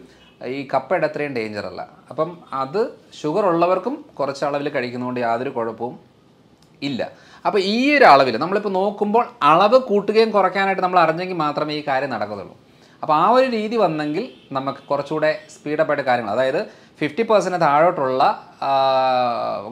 ഈ കപ്പ ഇടത്രയും ഡേഞ്ചർ അല്ല അപ്പം അത് ഷുഗർ ഉള്ളവർക്കും കുറച്ച് അളവിൽ കഴിക്കുന്നതുകൊണ്ട് യാതൊരു കുഴപ്പവും ഇല്ല അപ്പോൾ ഈ ഒരു അളവിൽ നമ്മളിപ്പോൾ നോക്കുമ്പോൾ അളവ് കൂട്ടുകയും കുറയ്ക്കാനായിട്ട് നമ്മൾ അറിഞ്ഞെങ്കിൽ മാത്രമേ ഈ കാര്യം നടക്കത്തുള്ളൂ അപ്പോൾ ആ ഒരു രീതി വന്നെങ്കിൽ നമുക്ക് കുറച്ചുകൂടെ സ്പീഡപ്പായിട്ട് കാര്യങ്ങൾ അതായത് ഫിഫ്റ്റി പെർസെൻറ്റ് താഴോട്ടുള്ള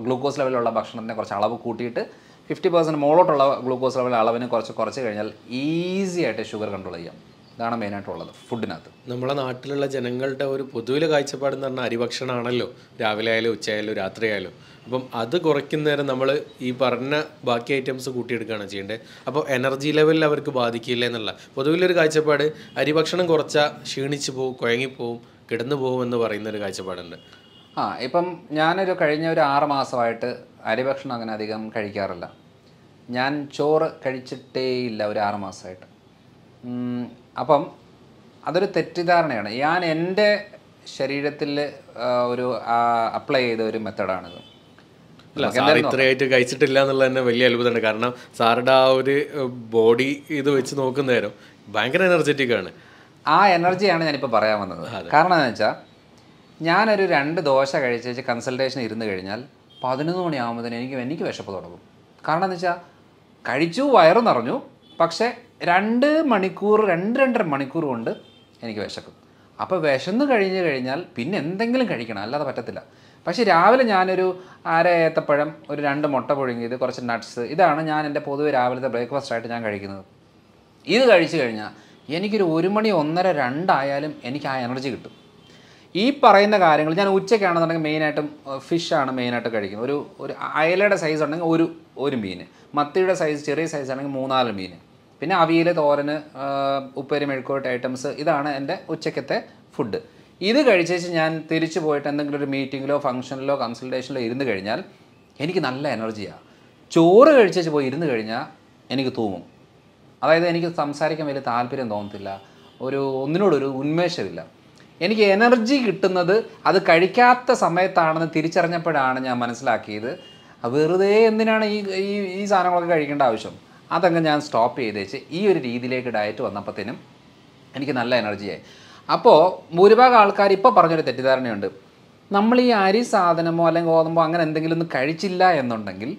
ഗ്ലൂക്കോസ് ലെവലിലുള്ള ഭക്ഷണത്തിനെ കുറച്ച് അളവ് കൂട്ടിയിട്ട് ഫിഫ്റ്റി പെർസെൻറ്റ് മുകളോട്ടുള്ള ഗ്ലൂക്കോസ് ലെവലിൽ അളവിന് കുറച്ച് കുറച്ച് കഴിഞ്ഞാൽ ഈസി ആയിട്ട് ഷുഗർ കൺട്രോൾ ചെയ്യാം ഇതാണ് മെയിനായിട്ടുള്ളത് ഫുഡിനകത്ത് നമ്മുടെ നാട്ടിലുള്ള ജനങ്ങളുടെ ഒരു പൊതുവിലെ കാഴ്ചപ്പാട് എന്ന് പറഞ്ഞാൽ അരിഭക്ഷണമാണല്ലോ രാവിലെ ആയാലും ഉച്ചയായാലും രാത്രി ആയാലും അപ്പം അത് കുറയ്ക്കുന്നേരം നമ്മൾ ഈ പറഞ്ഞ ബാക്കി ഐറ്റംസ് കൂട്ടിയെടുക്കുകയാണ് ചെയ്യേണ്ടത് അപ്പോൾ എനർജി ലെവലിൽ അവർക്ക് ബാധിക്കില്ല എന്നുള്ള പൊതുവിലൊരു കാഴ്ചപ്പാട് അരിഭക്ഷണം കുറച്ചാൽ ക്ഷീണിച്ചു പോകും കുഴങ്ങിപ്പോവും കിടന്നു പോകും എന്ന് പറയുന്ന ഒരു കാഴ്ചപ്പാടുണ്ട് ആ ഇപ്പം ഞാനൊരു കഴിഞ്ഞ ഒരു ആറ് മാസമായിട്ട് അരിഭക്ഷണം അങ്ങനെ അധികം കഴിക്കാറില്ല ഞാൻ ചോറ് കഴിച്ചിട്ടേ ഇല്ല ഒരു ആറ് മാസമായിട്ട് അപ്പം അതൊരു തെറ്റിദ്ധാരണയാണ് ഞാൻ എൻ്റെ ശരീരത്തിൽ ഒരു അപ്ലൈ ചെയ്ത ഒരു മെത്തേഡാണിത് അല്ല ഇത്രയായിട്ട് കഴിച്ചിട്ടില്ല എന്നുള്ളത് തന്നെ വലിയ അത്ഭുതമാണ് കാരണം സാറുടെ ആ ഒരു ബോഡി ഇത് വെച്ച് നോക്കുന്നേരം ഭയങ്കര എനർജറ്റിക് ആണ് ആ എനർജിയാണ് ഞാനിപ്പോൾ പറയാൻ വന്നത് കാരണം എന്താ വെച്ചാൽ ഞാനൊരു രണ്ട് ദോശ കഴിച്ച് കൺസൾട്ടേഷൻ ഇരുന്ന് കഴിഞ്ഞാൽ പതിനൊന്ന് തന്നെ എനിക്ക് എനിക്ക് വിശപ്പ് തുടങ്ങും കാരണം എന്താ വെച്ചാൽ കഴിച്ചു വയറു നിറഞ്ഞു പക്ഷേ രണ്ട് മണിക്കൂർ രണ്ട് രണ്ടര മണിക്കൂർ കൊണ്ട് എനിക്ക് വിശക്കും അപ്പോൾ വിശന്ന് കഴിഞ്ഞ് കഴിഞ്ഞാൽ പിന്നെ എന്തെങ്കിലും കഴിക്കണം അല്ലാതെ പറ്റത്തില്ല പക്ഷേ രാവിലെ ഞാനൊരു അര ഏത്തപ്പഴം ഒരു രണ്ട് മുട്ട പുഴുങ്ങിയത് കുറച്ച് നട്ട്സ് ഇതാണ് ഞാൻ എൻ്റെ പൊതുവെ രാവിലത്തെ ബ്രേക്ക്ഫാസ്റ്റ് ആയിട്ട് ഞാൻ കഴിക്കുന്നത് ഇത് കഴിച്ചു കഴിഞ്ഞാൽ എനിക്കൊരു ഒരു മണി ഒന്നര രണ്ടായാലും എനിക്ക് ആ എനർജി കിട്ടും ഈ പറയുന്ന കാര്യങ്ങൾ ഞാൻ ഉച്ചയ്ക്കാണെന്നുണ്ടെങ്കിൽ മെയിനായിട്ടും ഫിഷാണ് മെയിനായിട്ട് കഴിക്കുന്നത് ഒരു ഒരു അയലയുടെ സൈസ് ഉണ്ടെങ്കിൽ ഒരു ഒരു മീൻ മത്തിയുടെ സൈസ് ചെറിയ സൈസ് ആണെങ്കിൽ മൂന്നാല് മീൻ പിന്നെ അവിയൽ തോരന് ഉപ്പേരി മെഴുക്കോട്ട് ഐറ്റംസ് ഇതാണ് എൻ്റെ ഉച്ചക്കത്തെ ഫുഡ് ഇത് കഴിച്ചേച്ച് ഞാൻ തിരിച്ചു പോയിട്ട് എന്തെങ്കിലും ഒരു മീറ്റിങ്ങിലോ ഫംഗ്ഷനിലോ കൺസൾട്ടേഷനിലോ ഇരുന്ന് കഴിഞ്ഞാൽ എനിക്ക് നല്ല എനർജിയാണ് ചോറ് കഴിച്ചേച്ച് പോയി ഇരുന്ന് കഴിഞ്ഞാൽ എനിക്ക് തൂങ്ങും അതായത് എനിക്ക് സംസാരിക്കാൻ വലിയ താല്പര്യം തോന്നത്തില്ല ഒരു ഒന്നിനോടൊരു ഉന്മേഷമില്ല എനിക്ക് എനർജി കിട്ടുന്നത് അത് കഴിക്കാത്ത സമയത്താണെന്ന് തിരിച്ചറിഞ്ഞപ്പോഴാണ് ഞാൻ മനസ്സിലാക്കിയത് വെറുതെ എന്തിനാണ് ഈ ഈ സാധനങ്ങളൊക്കെ കഴിക്കേണ്ട ആവശ്യം അതങ്ങ് ഞാൻ സ്റ്റോപ്പ് ചെയ്തേച്ച് ഈ ഒരു രീതിയിലേക്ക് ഡയറ്റ് വന്നപ്പോഴത്തേനും എനിക്ക് നല്ല എനർജിയായി അപ്പോൾ ഭൂരിഭാഗം ആൾക്കാർ ഇപ്പോൾ പറഞ്ഞൊരു തെറ്റിദ്ധാരണയുണ്ട് നമ്മൾ ഈ അരി സാധനമോ അല്ലെങ്കിൽ ഗോതമ്പോ അങ്ങനെ എന്തെങ്കിലും ഒന്നും കഴിച്ചില്ല എന്നുണ്ടെങ്കിൽ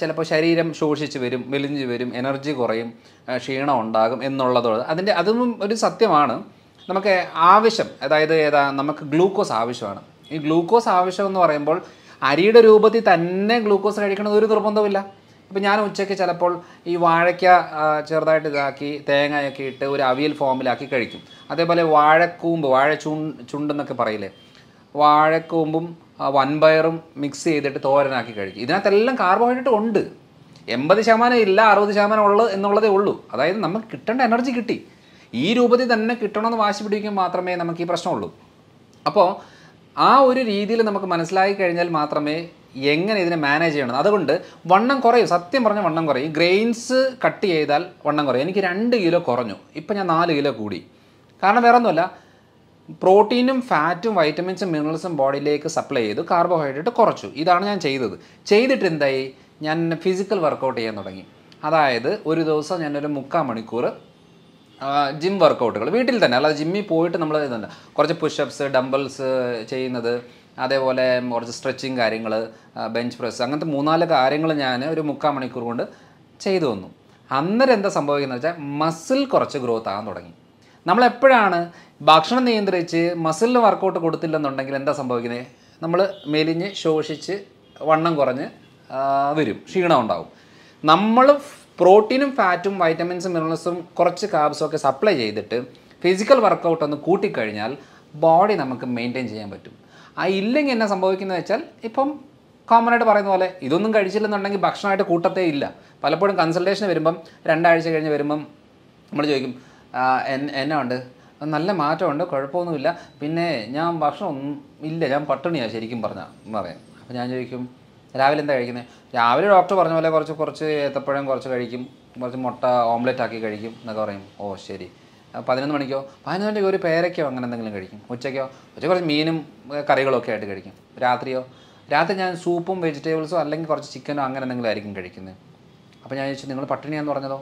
ചിലപ്പോൾ ശരീരം ശോഷിച്ച് വരും മെലിഞ്ഞ് വരും എനർജി കുറയും ക്ഷീണം ഉണ്ടാകും എന്നുള്ളതോട് അതിൻ്റെ അതൊന്നും ഒരു സത്യമാണ് നമുക്ക് ആവശ്യം അതായത് ഏതാ നമുക്ക് ഗ്ലൂക്കോസ് ആവശ്യമാണ് ഈ ഗ്ലൂക്കോസ് ആവശ്യം എന്ന് പറയുമ്പോൾ അരിയുടെ രൂപത്തിൽ തന്നെ ഗ്ലൂക്കോസ് കഴിക്കണമെന്ന് ഒരു നിർബന്ധമില്ല ഇപ്പം ഞാൻ ഉച്ചയ്ക്ക് ചിലപ്പോൾ ഈ വാഴയ്ക്ക ചെറുതായിട്ട് ഇതാക്കി തേങ്ങയൊക്കെ ഇട്ട് ഒരു അവിയൽ ഫോമിലാക്കി കഴിക്കും അതേപോലെ വാഴക്കൂമ്പ് വാഴ ചൂ ചുണ്ടെന്നൊക്കെ പറയില്ലേ വാഴക്കൂമ്പും വൻപയറും മിക്സ് ചെയ്തിട്ട് തോരനാക്കി കഴിക്കും ഇതിനകത്തെല്ലാം കാർബോഹൈഡ്രേറ്റ് ഉണ്ട് എൺപത് ശതമാനം ഇല്ല അറുപത് ശതമാനം ഉള്ളത് എന്നുള്ളതേ ഉള്ളൂ അതായത് നമുക്ക് കിട്ടേണ്ട എനർജി കിട്ടി ഈ രൂപത്തിൽ തന്നെ കിട്ടണമെന്ന് വാശി പിടിക്കാൻ മാത്രമേ നമുക്ക് ഈ പ്രശ്നമുള്ളൂ അപ്പോൾ ആ ഒരു രീതിയിൽ നമുക്ക് മനസ്സിലാക്കി കഴിഞ്ഞാൽ മാത്രമേ എങ്ങനെ ഇതിനെ മാനേജ് ചെയ്യണം അതുകൊണ്ട് വണ്ണം കുറയും സത്യം പറഞ്ഞ വണ്ണം കുറയും ഗ്രെയിൻസ് കട്ട് ചെയ്താൽ വണ്ണം കുറയും എനിക്ക് രണ്ട് കിലോ കുറഞ്ഞു ഇപ്പം ഞാൻ നാല് കിലോ കൂടി കാരണം വേറെ ഒന്നുമല്ല പ്രോട്ടീനും ഫാറ്റും വൈറ്റമിൻസും മിനറൽസും ബോഡിയിലേക്ക് സപ്ലൈ ചെയ്തു കാർബോഹൈഡ്രേറ്റ് കുറച്ചു ഇതാണ് ഞാൻ ചെയ്തത് ചെയ്തിട്ട് എന്തായി ഞാൻ ഫിസിക്കൽ വർക്കൗട്ട് ചെയ്യാൻ തുടങ്ങി അതായത് ഒരു ദിവസം ഞാനൊരു മുക്കാൽ മണിക്കൂർ ജിം വർക്കൗട്ടുകൾ വീട്ടിൽ തന്നെ അല്ലാതെ ജിമ്മിൽ പോയിട്ട് നമ്മൾ ഇതുണ്ട് കുറച്ച് പുഷപ്സ് ഡംബിൾസ് ചെയ്യുന്നത് അതേപോലെ കുറച്ച് സ്ട്രെച്ചിങ് കാര്യങ്ങൾ ബെഞ്ച് പ്രസ് അങ്ങനത്തെ മൂന്നാല് കാര്യങ്ങൾ ഞാൻ ഒരു മുക്കാൽ മണിക്കൂർ കൊണ്ട് ചെയ്തു വന്നു അന്നേരം എന്താ സംഭവിക്കുന്നത് വെച്ചാൽ മസിൽ കുറച്ച് ഗ്രോത്ത് ആകാൻ തുടങ്ങി നമ്മളെപ്പോഴാണ് ഭക്ഷണം നിയന്ത്രിച്ച് മസിലിന് വർക്കൗട്ട് കൊടുത്തില്ലെന്നുണ്ടെങ്കിൽ എന്താ സംഭവിക്കുന്നത് നമ്മൾ മെലിഞ്ഞ് ശോഷിച്ച് വണ്ണം കുറഞ്ഞ് വരും ക്ഷീണം ഉണ്ടാവും നമ്മൾ പ്രോട്ടീനും ഫാറ്റും വൈറ്റമിൻസും മിനറൽസും കുറച്ച് കാബ്സും ഒക്കെ സപ്ലൈ ചെയ്തിട്ട് ഫിസിക്കൽ വർക്കൗട്ട് ഒന്ന് കൂട്ടിക്കഴിഞ്ഞാൽ ബോഡി നമുക്ക് മെയിൻറ്റെയിൻ ചെയ്യാൻ പറ്റും ആ ഇല്ലെങ്കിൽ എന്നാ സംഭവിക്കുന്നത് വെച്ചാൽ ഇപ്പം കോമൺ ആയിട്ട് പറയുന്ന പോലെ ഇതൊന്നും കഴിച്ചില്ലെന്നുണ്ടെങ്കിൽ ഭക്ഷണമായിട്ട് കൂട്ടത്തേ ഇല്ല പലപ്പോഴും കൺസൾട്ടേഷൻ വരുമ്പം രണ്ടാഴ്ച കഴിഞ്ഞ് വരുമ്പം നമ്മൾ ചോദിക്കും എന്നാ ഉണ്ട് നല്ല മാറ്റമുണ്ട് കുഴപ്പമൊന്നുമില്ല പിന്നെ ഞാൻ ഭക്ഷണം ഒന്നും ഇല്ല ഞാൻ പട്ടിണിയാണ് ശരിക്കും പറഞ്ഞാൽ പറയാം അപ്പോൾ ഞാൻ ചോദിക്കും രാവിലെ എന്താ കഴിക്കുന്നത് രാവിലെ ഡോക്ടർ പറഞ്ഞ പോലെ കുറച്ച് കുറച്ച് ഏത്തപ്പഴം കുറച്ച് കഴിക്കും കുറച്ച് മുട്ട ഓംലെറ്റ് ആക്കി കഴിക്കും എന്നൊക്കെ പറയും ഓ ശരി പതിനൊന്ന് മണിക്കോ പതിനൊന്ന് മണിക്കോ ഒരു പേരയ്ക്കോ അങ്ങനെ എന്തെങ്കിലും കഴിക്കും ഉച്ചയ്ക്കോ ഉച്ചയ്ക്ക് കുറച്ച് മീനും കറികളൊക്കെ ആയിട്ട് കഴിക്കും രാത്രിയോ രാത്രി ഞാൻ സൂപ്പും വെജിറ്റബിൾസോ അല്ലെങ്കിൽ കുറച്ച് ചിക്കനോ അങ്ങനെ എന്തെങ്കിലും ആയിരിക്കും കഴിക്കുന്നത് അപ്പോൾ ഞാൻ ചോദിച്ചു നിങ്ങൾ പട്ടിണിയാന്ന് പറഞ്ഞതോ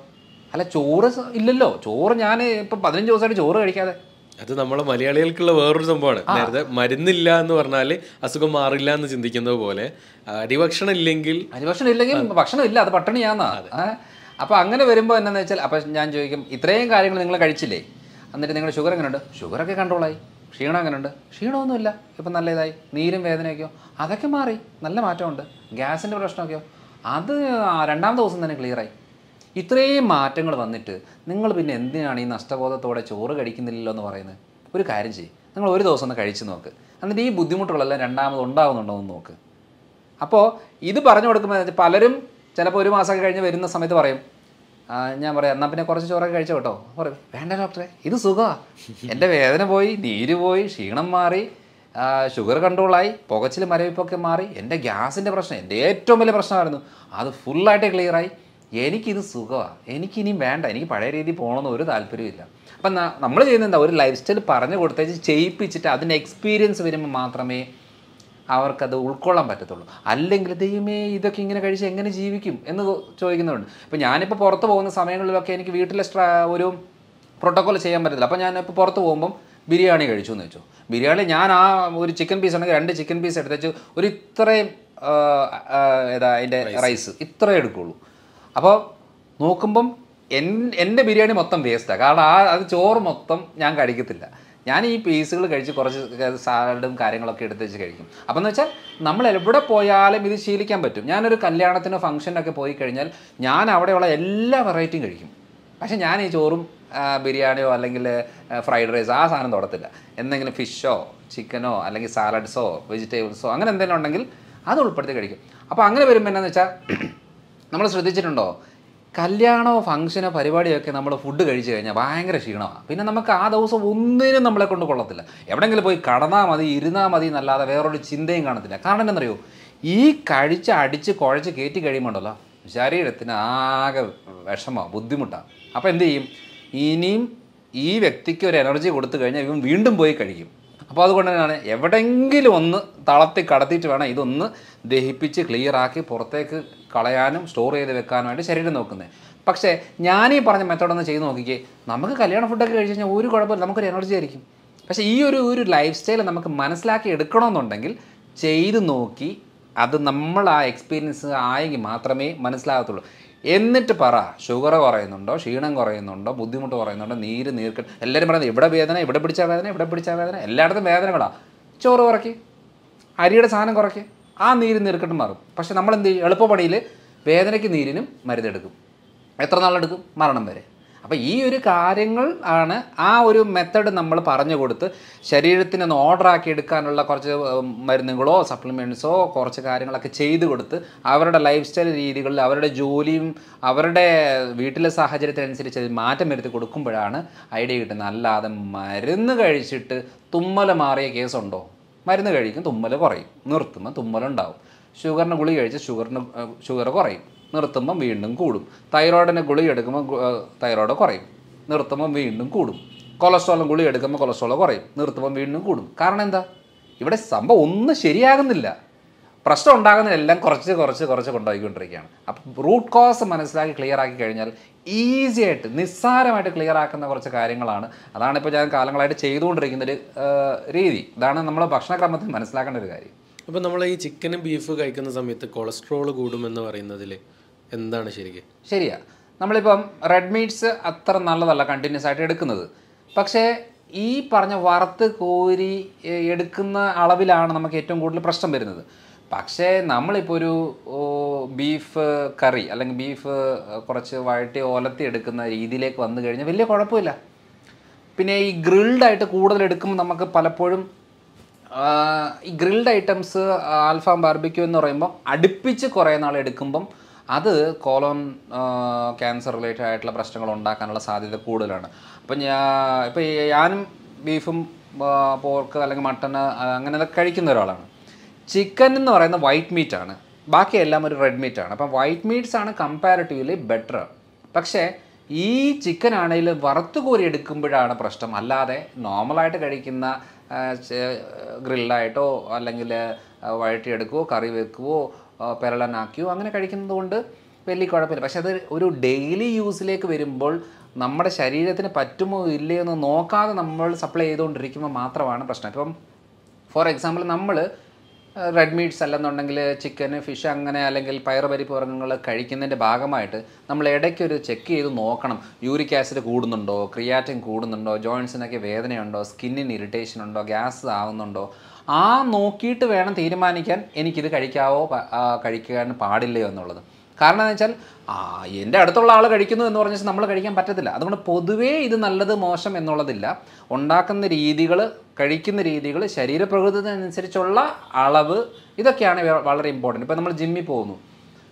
അല്ല ചോറ് ഇല്ലല്ലോ ചോറ് ഞാൻ ഇപ്പം പതിനഞ്ച് ദിവസമായിട്ട് ചോറ് കഴിക്കാതെ അത് നമ്മളെ മലയാളികൾക്കുള്ള വേറൊരു സംഭവമാണ് നേരത്തെ മരുന്നില്ല എന്ന് പറഞ്ഞാൽ അസുഖം മാറില്ല എന്ന് ചിന്തിക്കുന്നത് പോലെ അരിഭക്ഷണം ഇല്ലെങ്കിൽ അരിഭക്ഷണം ഇല്ലെങ്കിൽ ഭക്ഷണം ഇല്ല അത് പട്ടിണിയാന്നാ അപ്പോൾ അങ്ങനെ വരുമ്പോൾ എന്നാന്ന് വെച്ചാൽ അപ്പോൾ ഞാൻ ചോദിക്കും ഇത്രയും കാര്യങ്ങൾ നിങ്ങൾ കഴിച്ചില്ലേ എന്നിട്ട് നിങ്ങളുടെ ഷുഗർ എങ്ങനെയുണ്ട് ഷുഗറൊക്കെ കൺട്രോളായി ക്ഷീണം എങ്ങനെയുണ്ട് ക്ഷീണമൊന്നുമില്ല ഇപ്പം നല്ല ഇതായി നീരും വേദനയൊക്കെയോ അതൊക്കെ മാറി നല്ല മാറ്റമുണ്ട് ഗ്യാസിൻ്റെ പ്രശ്നമൊക്കെയോ അത് രണ്ടാമത്തെ ദിവസം തന്നെ ക്ലിയറായി ഇത്രയും മാറ്റങ്ങൾ വന്നിട്ട് നിങ്ങൾ പിന്നെ എന്തിനാണ് ഈ നഷ്ടബോധത്തോടെ ചോറ് കഴിക്കുന്നില്ലല്ലോ എന്ന് പറയുന്നത് ഒരു കാര്യം ചെയ്യും നിങ്ങൾ ഒരു ദിവസം ഒന്ന് കഴിച്ച് നോക്ക് എന്നിട്ട് ഈ ബുദ്ധിമുട്ടുകളെല്ലാം രണ്ടാമത് ഉണ്ടാകുന്നുണ്ടോ എന്ന് നോക്ക് അപ്പോൾ ഇത് പറഞ്ഞു കൊടുക്കുമ്പോൾ പലരും ചിലപ്പോൾ ഒരു മാസമൊക്കെ കഴിഞ്ഞ് വരുന്ന സമയത്ത് പറയും ഞാൻ പറയാം എന്നാൽ പിന്നെ കുറച്ച് ചോറൊക്കെ കഴിച്ചോ കേട്ടോ പറയും വേണ്ട ഡോക്ടറെ ഇത് സുഖമാണ് എൻ്റെ വേദന പോയി നീര് പോയി ക്ഷീണം മാറി ഷുഗർ കൺട്രോളായി പുകച്ചിൽ മരവിപ്പൊക്കെ മാറി എൻ്റെ ഗ്യാസിൻ്റെ പ്രശ്നം എൻ്റെ ഏറ്റവും വലിയ പ്രശ്നമായിരുന്നു അത് ഫുള്ളായിട്ട് ക്ലിയറായി എനിക്കിത് സുഖമാണ് എനിക്കിനിയും വേണ്ട എനിക്ക് പഴയ രീതിയിൽ പോകണമെന്ന് ഒരു താല്പര്യമില്ല അപ്പം നമ്മൾ ചെയ്യുന്നത് എന്താ ഒരു ലൈഫ് സ്റ്റൈൽ പറഞ്ഞു കൊടുത്തേച്ച് ചെയ്യിപ്പിച്ചിട്ട് അതിൻ്റെ എക്സ്പീരിയൻസ് വരുമ്പോൾ മാത്രമേ അവർക്കത് ഉൾക്കൊള്ളാൻ പറ്റത്തുള്ളൂ അല്ലെങ്കിൽ ദൈവമേ ഇതൊക്കെ ഇങ്ങനെ കഴിച്ച് എങ്ങനെ ജീവിക്കും എന്ന് ചോദിക്കുന്നുണ്ട് ഇപ്പം ഞാനിപ്പോൾ പുറത്ത് പോകുന്ന സമയങ്ങളിലൊക്കെ എനിക്ക് വീട്ടിലെ ഒരു പ്രോട്ടോക്കോൾ ചെയ്യാൻ പറ്റത്തില്ല അപ്പോൾ ഞാനിപ്പോൾ പുറത്ത് പോകുമ്പം ബിരിയാണി കഴിച്ചു എന്ന് വെച്ചു ബിരിയാണി ഞാൻ ആ ഒരു ചിക്കൻ പീസ് ഉണ്ടെങ്കിൽ രണ്ട് ചിക്കൻ പീസ് എടുത്തേച്ച് ഒരു ഇത്രയും ഏതാ അതിൻ്റെ റൈസ് ഇത്രയേ എടുക്കുള്ളൂ അപ്പോൾ നോക്കുമ്പം എൻ്റെ ബിരിയാണി മൊത്തം വേസ്റ്റാണ് കാരണം ആ അത് ചോറ് മൊത്തം ഞാൻ കഴിക്കത്തില്ല ഞാൻ ഈ പീസുകൾ കഴിച്ച് കുറച്ച് സാലഡും കാര്യങ്ങളൊക്കെ എടുത്ത് വെച്ച് കഴിക്കും അപ്പം എന്ന് വെച്ചാൽ നമ്മൾ എവിടെ പോയാലും ഇത് ശീലിക്കാൻ പറ്റും ഞാനൊരു കല്യാണത്തിനോ ഫംഗ്ഷനൊക്കെ പോയി കഴിഞ്ഞാൽ ഞാൻ അവിടെയുള്ള എല്ലാ വെറൈറ്റിയും കഴിക്കും പക്ഷേ ഞാൻ ഈ ചോറും ബിരിയാണിയോ അല്ലെങ്കിൽ ഫ്രൈഡ് റൈസ് ആ സാധനം തൊടത്തില്ല എന്തെങ്കിലും ഫിഷോ ചിക്കനോ അല്ലെങ്കിൽ സാലഡ്സോ വെജിറ്റബിൾസോ അങ്ങനെ എന്തെങ്കിലും ഉണ്ടെങ്കിൽ അത് ഉൾപ്പെടുത്തി കഴിക്കും അപ്പോൾ അങ്ങനെ വരുമ്പോൾ എന്നാന്ന് വെച്ചാൽ നമ്മൾ ശ്രദ്ധിച്ചിട്ടുണ്ടോ കല്യാണമോ ഫംഗ്ഷനോ പരിപാടിയൊക്കെ നമ്മൾ ഫുഡ് കഴിച്ചു കഴിഞ്ഞാൽ ഭയങ്കര ക്ഷീണമാണ് പിന്നെ നമുക്ക് ആ ദിവസം ഒന്നിനും നമ്മളെ കൊണ്ട് കൊള്ളത്തില്ല എവിടെയെങ്കിലും പോയി കടന്നാൽ മതി ഇരുന്നാൽ മതി എന്നല്ലാതെ വേറൊരു ചിന്തയും കാണത്തില്ല കാരണം എന്നറിയോ ഈ കഴിച്ച് അടിച്ച് കുഴച്ച് കയറ്റി കഴിയുമ്പോണ്ടല്ലോ ശരീരത്തിന് ആകെ വിഷമമാണ് ബുദ്ധിമുട്ടാണ് അപ്പോൾ എന്ത് ചെയ്യും ഇനിയും ഈ വ്യക്തിക്ക് ഒരു എനർജി കൊടുത്തു കഴിഞ്ഞാൽ ഇവൻ വീണ്ടും പോയി കഴിക്കും അപ്പോൾ അതുകൊണ്ട് തന്നെയാണ് എവിടെയെങ്കിലും ഒന്ന് തളത്തി കടത്തിയിട്ട് വേണം ഇതൊന്ന് ദഹിപ്പിച്ച് ക്ലിയറാക്കി പുറത്തേക്ക് കളയാനും സ്റ്റോർ ചെയ്ത് വെക്കാനുമായിട്ട് ശരീരം നോക്കുന്നത് പക്ഷേ ഞാനീ പറഞ്ഞ മെത്തേഡൊന്ന് ചെയ്ത് നോക്കിക്കേ നമുക്ക് കല്യാണ ഫുഡൊക്കെ കഴിച്ച് കഴിഞ്ഞാൽ ഒരു കുഴപ്പമില്ല നമുക്കൊരു എനർജി ആയിരിക്കും പക്ഷേ ഈ ഒരു ഒരു ലൈഫ് സ്റ്റൈൽ നമുക്ക് മനസ്സിലാക്കി എടുക്കണമെന്നുണ്ടെങ്കിൽ ചെയ്ത് നോക്കി അത് നമ്മൾ ആ എക്സ്പീരിയൻസ് ആയെങ്കിൽ മാത്രമേ മനസ്സിലാകത്തുള്ളൂ എന്നിട്ട് പറ ഷുഗർ കുറയുന്നുണ്ടോ ക്ഷീണം കുറയുന്നുണ്ടോ ബുദ്ധിമുട്ട് കുറയുന്നുണ്ടോ നീര് നീർക്ക എല്ലാവരും പറയുന്നത് ഇവിടെ വേദന ഇവിടെ പിടിച്ച വേദന ഇവിടെ പിടിച്ച വേദന എല്ലായിടത്തും വേദനകളാണ് ചോറ് കുറയ്ക്ക് അരിയുടെ സാധനം കുറയ്ക്ക് ആ നീര് നീർക്കെട്ട് മാറും പക്ഷെ നമ്മൾ എന്ത് ചെയ്യും എളുപ്പപ്പണിയിൽ വേദനയ്ക്ക് നീരിനും മരുന്നെടുക്കും എത്ര നാളെടുക്കും മരണം വരെ അപ്പോൾ ഈ ഒരു കാര്യങ്ങൾ ആണ് ആ ഒരു മെത്തേഡ് നമ്മൾ പറഞ്ഞു കൊടുത്ത് ശരീരത്തിന് ഒന്ന് ഓർഡറാക്കി എടുക്കാനുള്ള കുറച്ച് മരുന്നുകളോ സപ്ലിമെൻറ്റ്സോ കുറച്ച് കാര്യങ്ങളൊക്കെ ചെയ്തു കൊടുത്ത് അവരുടെ ലൈഫ് സ്റ്റൈൽ രീതികളിൽ അവരുടെ ജോലിയും അവരുടെ വീട്ടിലെ സാഹചര്യത്തിനനുസരിച്ച് മാറ്റം വരുത്തി കൊടുക്കുമ്പോഴാണ് ഐഡിയ കിട്ടുന്നത് അല്ലാതെ മരുന്ന് കഴിച്ചിട്ട് തുമ്മൽ മാറിയ കേസുണ്ടോ മരുന്ന് കഴിക്കും തുമ്മൽ കുറയും നിർത്തുമ്പോൾ തുമ്മലുണ്ടാവും ഷുഗറിന് ഗുളി കഴിച്ച് ഷുഗറിന് ഷുഗർ കുറയും നിർത്തുമ്പം വീണ്ടും കൂടും തൈറോയിഡിന് ഗുളി എടുക്കുമ്പോൾ തൈറോയിഡ് കുറയും നിർത്തുമ്പം വീണ്ടും കൂടും കൊളസ്ട്രോളും ഗുളി എടുക്കുമ്പോൾ കൊളസ്ട്രോൾ കുറയും നിർത്തുമ്പം വീണ്ടും കൂടും കാരണം എന്താ ഇവിടെ സംഭവം ഒന്നും ശരിയാകുന്നില്ല പ്രശ്നം ഉണ്ടാകുന്നതെല്ലാം കുറച്ച് കുറച്ച് കുറച്ച് കൊണ്ടുപോയിക്കൊണ്ടിരിക്കുകയാണ് അപ്പം റൂട്ട് കോസ് മനസ്സിലാക്കി ക്ലിയർ ആക്കി കഴിഞ്ഞാൽ ഈസി ആയിട്ട് നിസ്സാരമായിട്ട് ക്ലിയർ ആക്കുന്ന കുറച്ച് കാര്യങ്ങളാണ് അതാണ് ഇപ്പോൾ ഞാൻ കാലങ്ങളായിട്ട് ചെയ്തുകൊണ്ടിരിക്കുന്ന ഒരു രീതി ഇതാണ് നമ്മൾ ഭക്ഷണക്രമത്തിൽ മനസ്സിലാക്കേണ്ട ഒരു കാര്യം അപ്പോൾ നമ്മൾ ഈ ചിക്കനും ബീഫ് കഴിക്കുന്ന സമയത്ത് കൊളസ്ട്രോൾ കൂടുമെന്ന് പറയുന്നതിൽ എന്താണ് ശരിക്കും ശരിയാ നമ്മളിപ്പം റെഡ് മീറ്റ്സ് അത്ര നല്ലതല്ല കണ്ടിന്യൂസ് ആയിട്ട് എടുക്കുന്നത് പക്ഷേ ഈ പറഞ്ഞ വറുത്ത് കോരി എടുക്കുന്ന അളവിലാണ് നമുക്ക് ഏറ്റവും കൂടുതൽ പ്രശ്നം വരുന്നത് പക്ഷേ നമ്മളിപ്പോൾ ഒരു ബീഫ് കറി അല്ലെങ്കിൽ ബീഫ് കുറച്ച് വഴട്ടി ഓലത്തി എടുക്കുന്ന രീതിയിലേക്ക് വന്നു കഴിഞ്ഞാൽ വലിയ കുഴപ്പമില്ല പിന്നെ ഈ ഗ്രിൽഡ് ആയിട്ട് കൂടുതൽ എടുക്കുമ്പോൾ നമുക്ക് പലപ്പോഴും ഈ ഗ്രിൽഡ് ഐറ്റംസ് ആൽഫാം ബാർബിക്യൂ എന്ന് പറയുമ്പോൾ അടുപ്പിച്ച് കുറേ നാൾ എടുക്കുമ്പം അത് കോളോൺ ക്യാൻസർ റിലേറ്റഡ് ആയിട്ടുള്ള പ്രശ്നങ്ങൾ ഉണ്ടാക്കാനുള്ള സാധ്യത കൂടുതലാണ് അപ്പം ഞാൻ ഇപ്പം ഞാനും ബീഫും പോർക്ക് അല്ലെങ്കിൽ മട്ടൺ അങ്ങനെ കഴിക്കുന്ന ഒരാളാണ് ചിക്കൻ എന്ന് പറയുന്ന വൈറ്റ് മീറ്റ് ആണ് ബാക്കി എല്ലാം ഒരു റെഡ് മീറ്റ് ആണ് അപ്പം വൈറ്റ് മീറ്റ്സ് ആണ് കമ്പാരിറ്റീവ്ലി ബെറ്റർ പക്ഷേ ഈ ചിക്കൻ ആണെങ്കിൽ വറുത്ത് കോരി എടുക്കുമ്പോഴാണ് പ്രശ്നം അല്ലാതെ നോർമലായിട്ട് കഴിക്കുന്ന ഗ്രില്ലായിട്ടോ അല്ലെങ്കിൽ വഴറ്റിയെടുക്കുവോ കറി വെക്കുവോ പെരളനാക്കിയോ അങ്ങനെ കഴിക്കുന്നത് കൊണ്ട് വലിയ കുഴപ്പമില്ല പക്ഷെ അത് ഒരു ഡെയിലി യൂസിലേക്ക് വരുമ്പോൾ നമ്മുടെ ശരീരത്തിന് പറ്റുമോ ഇല്ലയോ എന്ന് നോക്കാതെ നമ്മൾ സപ്ലൈ ചെയ്തുകൊണ്ടിരിക്കുമ്പോൾ മാത്രമാണ് പ്രശ്നം ഇപ്പം ഫോർ എക്സാമ്പിൾ നമ്മൾ റെഡ് മീറ്റ്സ് അല്ലെന്നുണ്ടെങ്കിൽ ചിക്കൻ ഫിഷ് അങ്ങനെ അല്ലെങ്കിൽ പയറുപരിപ്പ് വർഗ്ഗങ്ങൾ കഴിക്കുന്നതിൻ്റെ ഭാഗമായിട്ട് നമ്മൾ ഇടയ്ക്കൊരു ചെക്ക് ചെയ്ത് നോക്കണം യൂറിക് ആസിഡ് കൂടുന്നുണ്ടോ ക്രിയാറ്റിൻ കൂടുന്നുണ്ടോ ജോയിൻസിനൊക്കെ വേദനയുണ്ടോ സ്കിന്നിന് ഇറിറ്റേഷൻ ഉണ്ടോ ഗ്യാസ് ആവുന്നുണ്ടോ ആ നോക്കിയിട്ട് വേണം തീരുമാനിക്കാൻ എനിക്കിത് കഴിക്കാവോ കഴിക്കാൻ പാടില്ലയോ എന്നുള്ളത് കാരണം എന്ന് വെച്ചാൽ ആ എൻ്റെ അടുത്തുള്ള ആൾ കഴിക്കുന്നു എന്ന് പറഞ്ഞാൽ നമ്മൾ കഴിക്കാൻ പറ്റത്തില്ല അതുകൊണ്ട് പൊതുവേ ഇത് നല്ലത് മോശം എന്നുള്ളതില്ല ഉണ്ടാക്കുന്ന രീതികൾ കഴിക്കുന്ന രീതികൾ ശരീരപ്രകൃതിനനുസരിച്ചുള്ള അളവ് ഇതൊക്കെയാണ് വളരെ ഇമ്പോർട്ടൻറ്റ് ഇപ്പോൾ നമ്മൾ ജിമ്മിൽ പോകുന്നു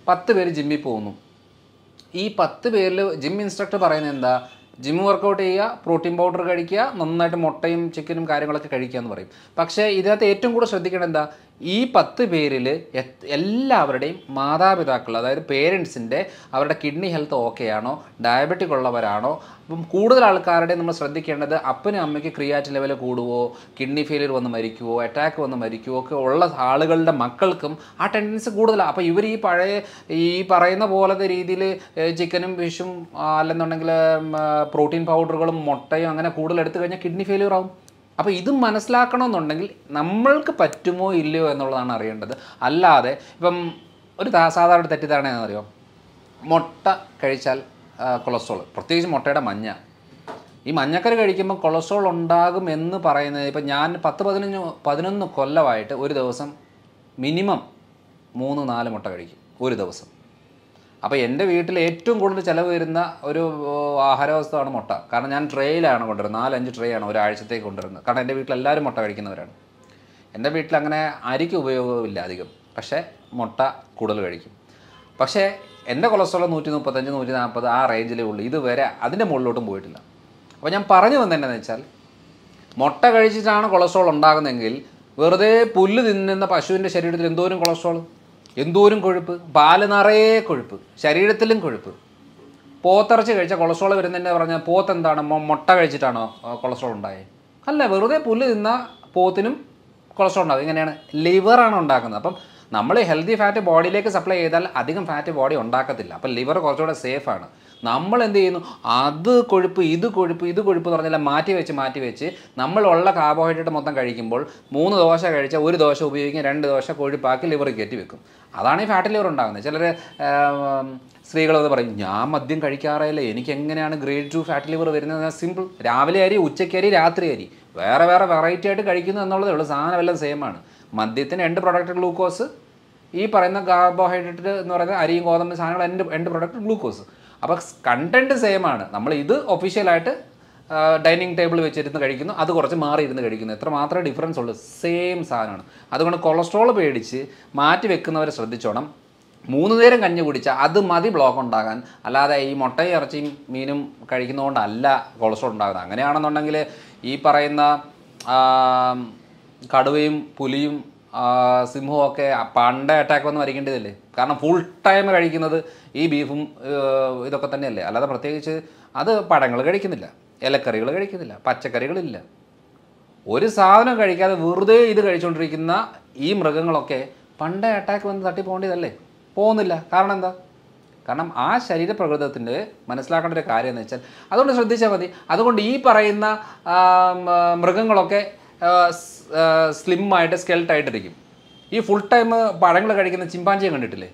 പത്ത് പേര് ജിമ്മിൽ പോകുന്നു ഈ പത്ത് പേരിൽ ജിം ഇൻസ്ട്രക്ടർ പറയുന്നത് എന്താ ജിം വർക്കൗട്ട് ചെയ്യുക പ്രോട്ടീൻ പൗഡർ കഴിക്കുക നന്നായിട്ട് മുട്ടയും ചിക്കനും കാര്യങ്ങളൊക്കെ കഴിക്കുക എന്ന് പറയും പക്ഷേ ഇതിനകത്ത് ഏറ്റവും കൂടുതൽ ശ്രദ്ധിക്കേണ്ടത് എന്താ ഈ പത്ത് പേരിൽ എല്ലാവരുടെയും മാതാപിതാക്കൾ അതായത് പേരൻസിൻ്റെ അവരുടെ കിഡ്നി ഹെൽത്ത് ഓക്കെ ആണോ ഡയബറ്റിക് ഉള്ളവരാണോ അപ്പം കൂടുതൽ ആൾക്കാരുടെ നമ്മൾ ശ്രദ്ധിക്കേണ്ടത് അപ്പനും അമ്മയ്ക്ക് ക്രിയാറ്റിൻ ലെവൽ കൂടുവോ കിഡ്നി ഫെയിലിയർ വന്ന് മരിക്കുവോ അറ്റാക്ക് വന്ന് മരിക്കുവോ ഒക്കെ ഉള്ള ആളുകളുടെ മക്കൾക്കും ആ ടെൻഡൻസി കൂടുതലാണ് അപ്പോൾ ഇവർ ഈ പഴയ ഈ പറയുന്ന പോലത്തെ രീതിയിൽ ചിക്കനും ഫിഷും അല്ലെന്നുണ്ടെങ്കിൽ പ്രോട്ടീൻ പൗഡറുകളും മുട്ടയും അങ്ങനെ കൂടുതൽ എടുത്തു കഴിഞ്ഞാൽ കിഡ്നി ഫെയിലിയർ ആവും അപ്പോൾ ഇത് മനസ്സിലാക്കണമെന്നുണ്ടെങ്കിൽ നമ്മൾക്ക് പറ്റുമോ ഇല്ലയോ എന്നുള്ളതാണ് അറിയേണ്ടത് അല്ലാതെ ഇപ്പം ഒരു സാധാരണ തെറ്റിദ്ധാരണ അറിയോ മുട്ട കഴിച്ചാൽ കൊളസ്ട്രോൾ പ്രത്യേകിച്ച് മുട്ടയുടെ മഞ്ഞ ഈ മഞ്ഞക്കറി കഴിക്കുമ്പോൾ കൊളസ്ട്രോൾ ഉണ്ടാകും എന്ന് പറയുന്നത് ഇപ്പം ഞാൻ പത്ത് പതിനഞ്ച് പതിനൊന്ന് കൊല്ലമായിട്ട് ഒരു ദിവസം മിനിമം മൂന്ന് നാല് മുട്ട കഴിക്കും ഒരു ദിവസം അപ്പോൾ എൻ്റെ വീട്ടിൽ ഏറ്റവും കൂടുതൽ ചിലവ് വരുന്ന ഒരു ആഹാരവസ്തുവാണ് മുട്ട കാരണം ഞാൻ ട്രേയിലാണ് കൊണ്ടുവരുന്നത് നാലഞ്ച് ട്രേ ആണ് ഒരാഴ്ചത്തേക്ക് കൊണ്ടുവരുന്നത് കാരണം എൻ്റെ വീട്ടിൽ എല്ലാവരും മുട്ട കഴിക്കുന്നവരാണ് എൻ്റെ വീട്ടിൽ അങ്ങനെ അരിക്ക് ഉപയോഗമില്ല അധികം പക്ഷേ മുട്ട കൂടുതൽ കഴിക്കും പക്ഷേ എൻ്റെ കൊളസ്ട്രോൾ നൂറ്റി മുപ്പത്തഞ്ച് നൂറ്റി നാൽപ്പത് ആ റേഞ്ചിലേ ഉള്ളൂ ഇതുവരെ അതിൻ്റെ മുകളിലോട്ടും പോയിട്ടില്ല അപ്പോൾ ഞാൻ പറഞ്ഞു വന്നതെന്നു വെച്ചാൽ മുട്ട കഴിച്ചിട്ടാണ് കൊളസ്ട്രോൾ ഉണ്ടാകുന്നതെങ്കിൽ വെറുതെ പുല്ല് തിന്നുന്ന പശുവിൻ്റെ ശരീരത്തിൽ എന്തോരം കൊളസ്ട്രോൾ എന്തോരും കൊഴുപ്പ് പാല് നിറയെ കൊഴുപ്പ് ശരീരത്തിലും കൊഴുപ്പ് പോത്തിറച്ചി കഴിച്ചാൽ കൊളസ്ട്രോൾ വരുന്നതിൻ്റെ പറഞ്ഞാൽ പോത്ത് എന്താണ് മുട്ട കഴിച്ചിട്ടാണോ കൊളസ്ട്രോൾ ഉണ്ടായത് അല്ല വെറുതെ പുല്ല് തിന്ന പോത്തിനും കൊളസ്ട്രോൾ ഉണ്ടാകും ഇങ്ങനെയാണ് ലിവറാണ് ഉണ്ടാക്കുന്നത് അപ്പം നമ്മൾ ഹെൽത്തി ഫാറ്റ് ബോഡിയിലേക്ക് സപ്ലൈ ചെയ്താൽ അധികം ഫാറ്റ് ബോഡി ഉണ്ടാക്കത്തില്ല അപ്പം ലിവർ കുറച്ചുകൂടെ സേഫാണ് നമ്മൾ എന്ത് ചെയ്യുന്നു അത് കൊഴുപ്പ് ഇത് കൊഴുപ്പ് ഇത് കൊഴുപ്പ് എന്ന് പറഞ്ഞാൽ മാറ്റി വെച്ച് മാറ്റി വെച്ച് നമ്മളുള്ള കാർബോഹൈഡ്രേറ്റ് മൊത്തം കഴിക്കുമ്പോൾ മൂന്ന് ദോശ കഴിച്ചാൽ ഒരു ദോശ ഉപയോഗിക്കും രണ്ട് ദോശ കൊഴുപ്പാക്കി ലിവർ കയറ്റി വെക്കും അതാണ് ഈ ഫാറ്റ് ലിവർ ഉണ്ടാകുന്നത് ചിലർ സ്ത്രീകളത് പറയും ഞാൻ മദ്യം കഴിക്കാറില്ല എനിക്ക് എങ്ങനെയാണ് ഗ്രേഡ് ടു ഫാറ്റ് ലിവർ വരുന്നത് സിമ്പിൾ രാവിലെ അരി ഉച്ചയ്ക്ക് അരി രാത്രി അരി വേറെ വേറെ വെറൈറ്റി ആയിട്ട് കഴിക്കുന്നു എന്നുള്ളതേ ഉള്ളൂ സാധനം എല്ലാം സെയിമാണ് മദ്യത്തിന് രണ്ട് പ്രൊഡക്റ്റ് ഗ്ലൂക്കോസ് ഈ പറയുന്ന കാർബോഹൈഡ്രേറ്റ് എന്ന് പറയുന്ന അരിയും ഗോതമ്പ് സാധനങ്ങൾ രണ്ട് രണ്ട് പ്രൊഡക്റ്റ് ഗ്ലൂക്കോസ് അപ്പോൾ കണ്ടൻറ്റ് സെയിം ആണ് നമ്മൾ ഇത് ഒഫീഷ്യലായിട്ട് ഡൈനിങ് ടേബിൾ വെച്ചിരുന്ന് കഴിക്കുന്നു അത് കുറച്ച് മാറി ഇരുന്ന് കഴിക്കുന്നു എത്ര മാത്രമേ ഡിഫറൻസ് ഉള്ളൂ സെയിം സാധനമാണ് അതുകൊണ്ട് കൊളസ്ട്രോൾ പേടിച്ച് മാറ്റി വെക്കുന്നവരെ ശ്രദ്ധിച്ചോണം മൂന്ന് നേരം കഞ്ഞി കുടിച്ചാൽ അത് മതി ബ്ലോക്ക് ഉണ്ടാകാൻ അല്ലാതെ ഈ മുട്ടയും ഇറച്ചിയും മീനും കഴിക്കുന്നതുകൊണ്ടല്ല കൊളസ്ട്രോൾ ഉണ്ടാകുന്നത് അങ്ങനെയാണെന്നുണ്ടെങ്കിൽ ഈ പറയുന്ന കടുവയും പുലിയും സിംഹവും ഒക്കെ പണ്ടേ അറ്റാക്ക് വന്ന് വരയ്ക്കേണ്ടതല്ലേ കാരണം ഫുൾ ടൈം കഴിക്കുന്നത് ഈ ബീഫും ഇതൊക്കെ തന്നെയല്ലേ അല്ലാതെ പ്രത്യേകിച്ച് അത് പഴങ്ങൾ കഴിക്കുന്നില്ല ഇലക്കറികൾ കഴിക്കുന്നില്ല പച്ചക്കറികളില്ല ഒരു സാധനം കഴിക്കാതെ വെറുതെ ഇത് കഴിച്ചുകൊണ്ടിരിക്കുന്ന ഈ മൃഗങ്ങളൊക്കെ പണ്ടേ അറ്റാക്ക് വന്ന് തട്ടിപ്പോകേണ്ടതല്ലേ പോകുന്നില്ല കാരണം എന്താ കാരണം ആ ശരീരപ്രകൃതത്തിൻ്റെ മനസ്സിലാക്കേണ്ട ഒരു കാര്യം എന്ന് വെച്ചാൽ അതുകൊണ്ട് ശ്രദ്ധിച്ചാൽ മതി അതുകൊണ്ട് ഈ പറയുന്ന മൃഗങ്ങളൊക്കെ സ്ലിമ്മായിട്ട് സ്കെൽട്ടായിട്ടിരിക്കും ഈ ഫുൾ ടൈം പഴങ്ങൾ കഴിക്കുന്ന ചിമ്പാഞ്ചിയും കണ്ടിട്ടില്ലേ